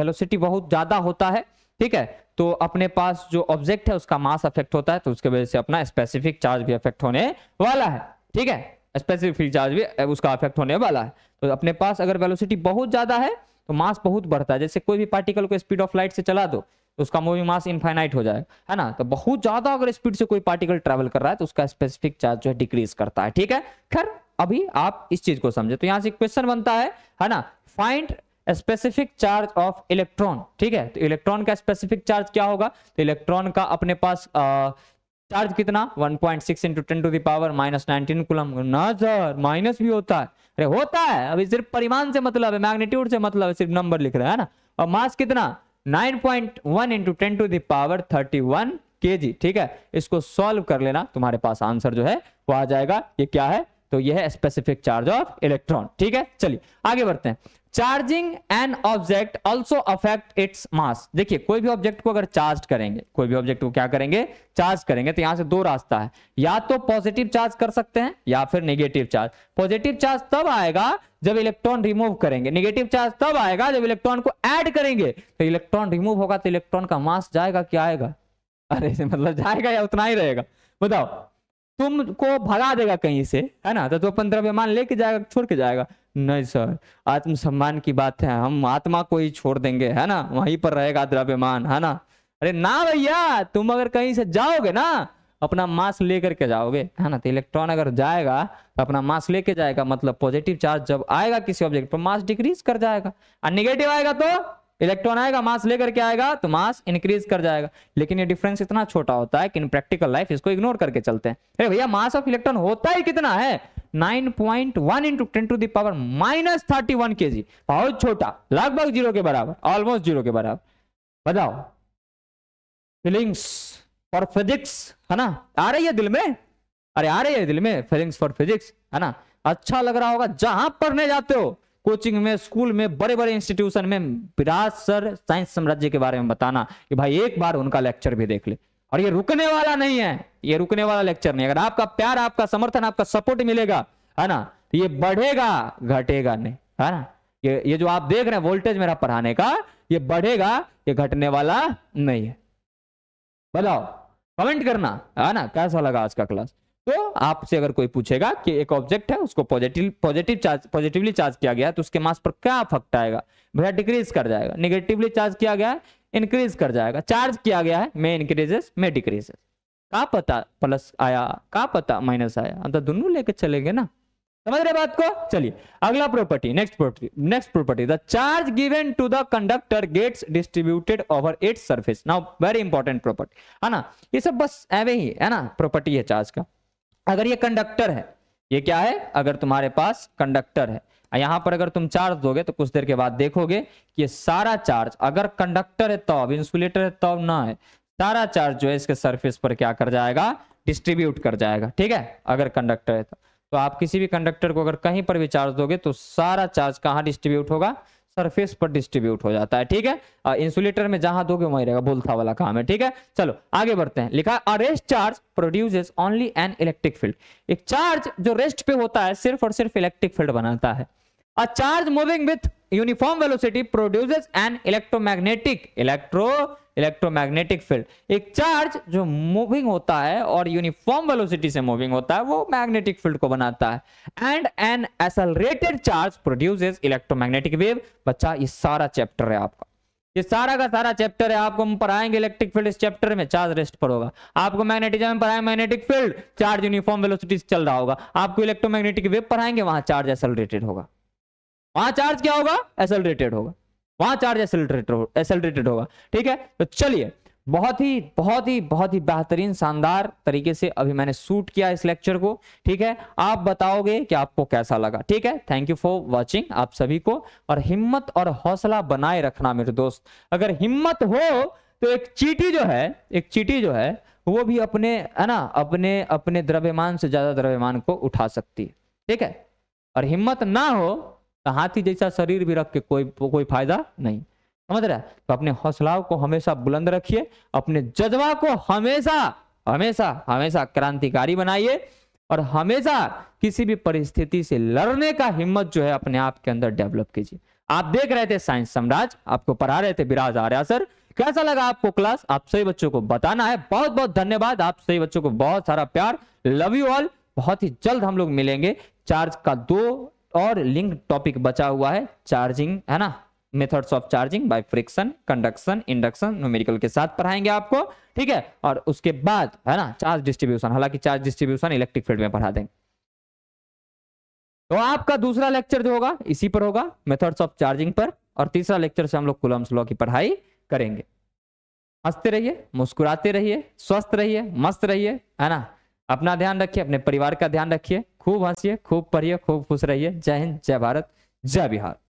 वेलोसिटी बहुत ज्यादा होता है ठीक है तो अपने पास जो ऑब्जेक्ट है उसका मास अफेक्ट होता है तो उसके वजह से अपना स्पेसिफिक चार्ज भी अफेक्ट होने वाला है ठीक है स्पेसिफिक चार्ज भी उसका अफेक्ट होने वाला है तो अपने पास अगर वेलोसिटी बहुत ज्यादा है तो मास बहुत बढ़ता है जैसे कोई भी पार्टिकल को स्पीड ऑफ लाइट से चला दो तो उसका मूविंग मास इनफाइनाइट हो जाए है ना तो बहुत ज्यादा अगर स्पीड से कोई पार्टिकल ट्रेवल कर रहा है तो उसका स्पेसिफिक चार्ज जो है डिक्रीज करता है ठीक है खैर अभी आप इस चीज को समझे तो यहाँ से क्वेश्चन बनता है है ना find specific charge of electron ठीक है तो इलेक्ट्रॉन का स्पेसिफिक चार्ज क्या होगा तो इलेक्ट्रॉन का अपने पास आ, चार्ज कितना 1.6 point six into ten to the power minus nineteen coulomb नजर माइनस भी होता है अरे होता है अभी सिर्फ परिमाण से मतलब है मैग्नीट्यूड से मतलब है सिर्फ नंबर लिख रहा है ना और मास कितना 9.1 point one into ten to the power thirty one ठीक है इसको सॉल्व कर लेना तुम्हारे पास आंसर जो है वो आ जाएगा ये क्या है तो यह है स्पेसिफिक चार्ज ऑफ इलेक्ट्रॉन ठीक है चलिए आगे बढ़ते हैं charging an object also affect its mass देखिए कोई भी ऑब्जेक्ट को अगर चार्ज करेंगे कोई भी ऑब्जेक्ट को क्या करेंगे चार्ज करेंगे तो यहां से दो रास्ता है या तो पॉजिटिव चार्ज कर सकते हैं या फिर नेगेटिव चार्ज पॉजिटिव चार्ज तब आएगा जब इलेक्ट्रॉन रिमूव करेंगे नेगेटिव चार्ज तब आएगा जब इलेक्ट्रॉन को एड करेंगे तो इलेक्ट्रॉन रिमूव होगा तो इलेक्ट्रॉन का मास जाएगा क्या आएगा अरे मतलब जाएगा या उतना ही रहेगा बताओ तुमको भगा देगा कहीं से है ना तो अपन द्रव्यमान लेके जाएगा छोड़ के जाएगा नहीं सर आत्मसम्मान की बात है हम आत्मा को ही छोड़ देंगे है ना वहीं पर रहेगा द्रव्यमान है ना अरे ना भैया तुम अगर कहीं से जाओगे ना अपना मास लेकर के जाओगे है ना तो इलेक्ट्रॉन अगर जाएगा तो अपना मास लेके जाएगा मतलब पॉजिटिव चार्ज जब आएगा किसी ऑब्जेक्ट पर मास डिक्रीज कर जाएगा और निगेटिव आएगा तो इलेक्ट्रॉन आएगा मास लेकर के आएगा तो मास इंक्रीज कर जाएगा लेकिन ये डिफरेंस इतना छोटा होता है कि इन प्रैक्टिकल लाइफ इसको इग्नोर करके चलते हैं अरे भैया मास ऑफ इलेक्ट्रॉन होता ही कितना है 9.1 point one into ten to the power minus thirty one k g बहुत छोटा लगभग जीरो के बराबर ऑलमोस्ट जीरो के बराबर बताओ फीलिंग्स फॉर फिजिक्स है ना आ रही है दिल में अरे आ रही है दिल में फीलिंग्स फॉर फिजिक्स है ना अच्छा लग रहा होगा जहां पढ़ने जाते हो कोचिंग में स्कूल में बड़े बड़े इंस्टीट्यूशन में विराज सर साइंस साम्राज्य के बारे में बताना कि भाई एक बार उनका लेक्चर भी देख ले और ये रुकने वाला नहीं है ये रुकने वाला लेक्चर नहीं अगर आपका प्यार आपका समर्थन आपका सपोर्ट मिलेगा है ना तो ये बढ़ेगा घटेगा नहीं है ना ये ये जो आप देख रहे हैं वोल्टेज मेरा पढ़ाने का ये बढ़ेगा ये घटने वाला नहीं है बताओ कमेंट करना है ना कैसा लगा आज का क्लास तो आपसे अगर कोई पूछेगा कि एक ऑब्जेक्ट है उसको positive positive charge positively charge किया गया है तो उसके मास पर क्या फक्ट आएगा भैया डिक्रीज कर जाएगा निगेटिवली चार्ज किया गया है इंक्रीज कर जाएगा चार्ज किया गया है में इंक्रीजेस में डिक्रीजेस का पता प्लस आया का पता माइनस आया अंतर तो दोनों लेके चलेंगे ना समझ रहे बात को चलिए अगला property next property next property the charge given to the conductor gets distributed over its surface now very important property है ना ये सब बस एवे ही है ना प्रॉपर्टी है चार्ज का अगर ये कंडक्टर है ये क्या है अगर तुम्हारे पास कंडक्टर है यहां पर अगर तुम चार्ज दोगे तो कुछ देर के बाद देखोगे कि ये सारा चार्ज अगर कंडक्टर है तब इंसुलेटर है तब ना है सारा चार्ज जो है इसके सरफेस पर क्या कर जाएगा डिस्ट्रीब्यूट कर जाएगा ठीक है अगर कंडक्टर है तो, तो आप किसी भी कंडक्टर को अगर कहीं पर भी चार्ज दोगे तो सारा चार्ज कहाँ डिस्ट्रीब्यूट होगा सरफेस पर डिस्ट्रीब्यूट हो जाता है ठीक है इंसुलेटर में जहां दोगे वहीं रहेगा बोलता वाला काम है ठीक है चलो आगे बढ़ते हैं लिखा at rest charge produces only an electric field एक चार्ज जो रेस्ट पे होता है सिर्फ और सिर्फ इलेक्ट्रिक फील्ड बनाता है a charge moving with uniform velocity produces an electromagnetic electro electromagnetic field एक चार्ज जो मूविंग होता है और यूनिफॉर्म वेलोसिटी से मूविंग होता है वो मैग्नेटिक फील्ड को बनाता है and an accelerated charge produces electromagnetic wave बच्चा ये सारा चैप्टर है आपका ये सारा का सारा चैप्टर है आपको हम पढ़ाएंगे इलेक्ट्रिक फील्ड इस चैप्टर में चार्ज रेस्ट पर होगा आपको मैग्नेटिज्म में पढ़ाएंगे magnetic field charge uniform velocity से चल रहा होगा आपको इलेक्ट्रोमैग्नेटिक वेव पढ़ाएंगे वहां चार्ज एसलरेटेड होगा वहां चार्ज क्या होगा एसलरेटेड होगा वहां चार्ज एसलरेटेड होगा ठीक है तो चलिए बहुत ही बहुत ही बहुत ही बेहतरीन शानदार तरीके से अभी मैंने शूट किया इस लेक्चर को ठीक है आप बताओगे कि आपको कैसा लगा ठीक है थैंक यू फॉर वाचिंग आप सभी को और हिम्मत और हौसला बनाए रखना मेरे दोस्त अगर हिम्मत हो तो एक चीटी जो है एक चीटी जो है वो भी अपने है ना अपने अपने द्रव्यमान से ज्यादा द्रव्यमान को उठा सकती है ठीक है और हिम्मत ना हो तो हाथी जैसा शरीर भी रख के कोई कोई फायदा नहीं समझ रहे तो अपने हौसलाओं को हमेशा बुलंद रखिए अपने जज्बा को हमेशा हमेशा हमेशा क्रांतिकारी बनाइए और हमेशा किसी भी परिस्थिति से लड़ने का हिम्मत जो है अपने आप के अंदर डेवलप कीजिए आप देख रहे थे साइंस सम्राज आपको पढ़ा रहे थे बिराज आर्या सर कैसा लगा आपको क्लास आप सही बच्चों को बताना है बहुत बहुत धन्यवाद आप सही बच्चों को बहुत सारा प्यार लव यू ऑल बहुत ही जल्द हम लोग मिलेंगे चार्ज का दो और लिंक टॉपिक बचा हुआ है चार्जिंग है ना methods of charging by friction conduction induction numerical के साथ पढ़ाएंगे आपको ठीक है और उसके बाद है ना चार्ज डिस्ट्रीब्यूशन हालांकि चार्ज डिस्ट्रीब्यूशन इलेक्ट्रिक फील्ड में पढ़ा देंगे तो आपका दूसरा लेक्चर जो होगा इसी पर होगा मेथड्स ऑफ चार्जिंग पर और तीसरा लेक्चर से हम लोग कुलम्स लॉ की पढ़ाई करेंगे हंसते रहिए मुस्कुराते रहिए स्वस्थ रहिए मस्त रहिए है ना अपना ध्यान रखिए अपने परिवार का ध्यान रखिए खूब हंसिए खूब पढ़िए खूब खुश रहिए जय हिंद जय भारत जय बिहार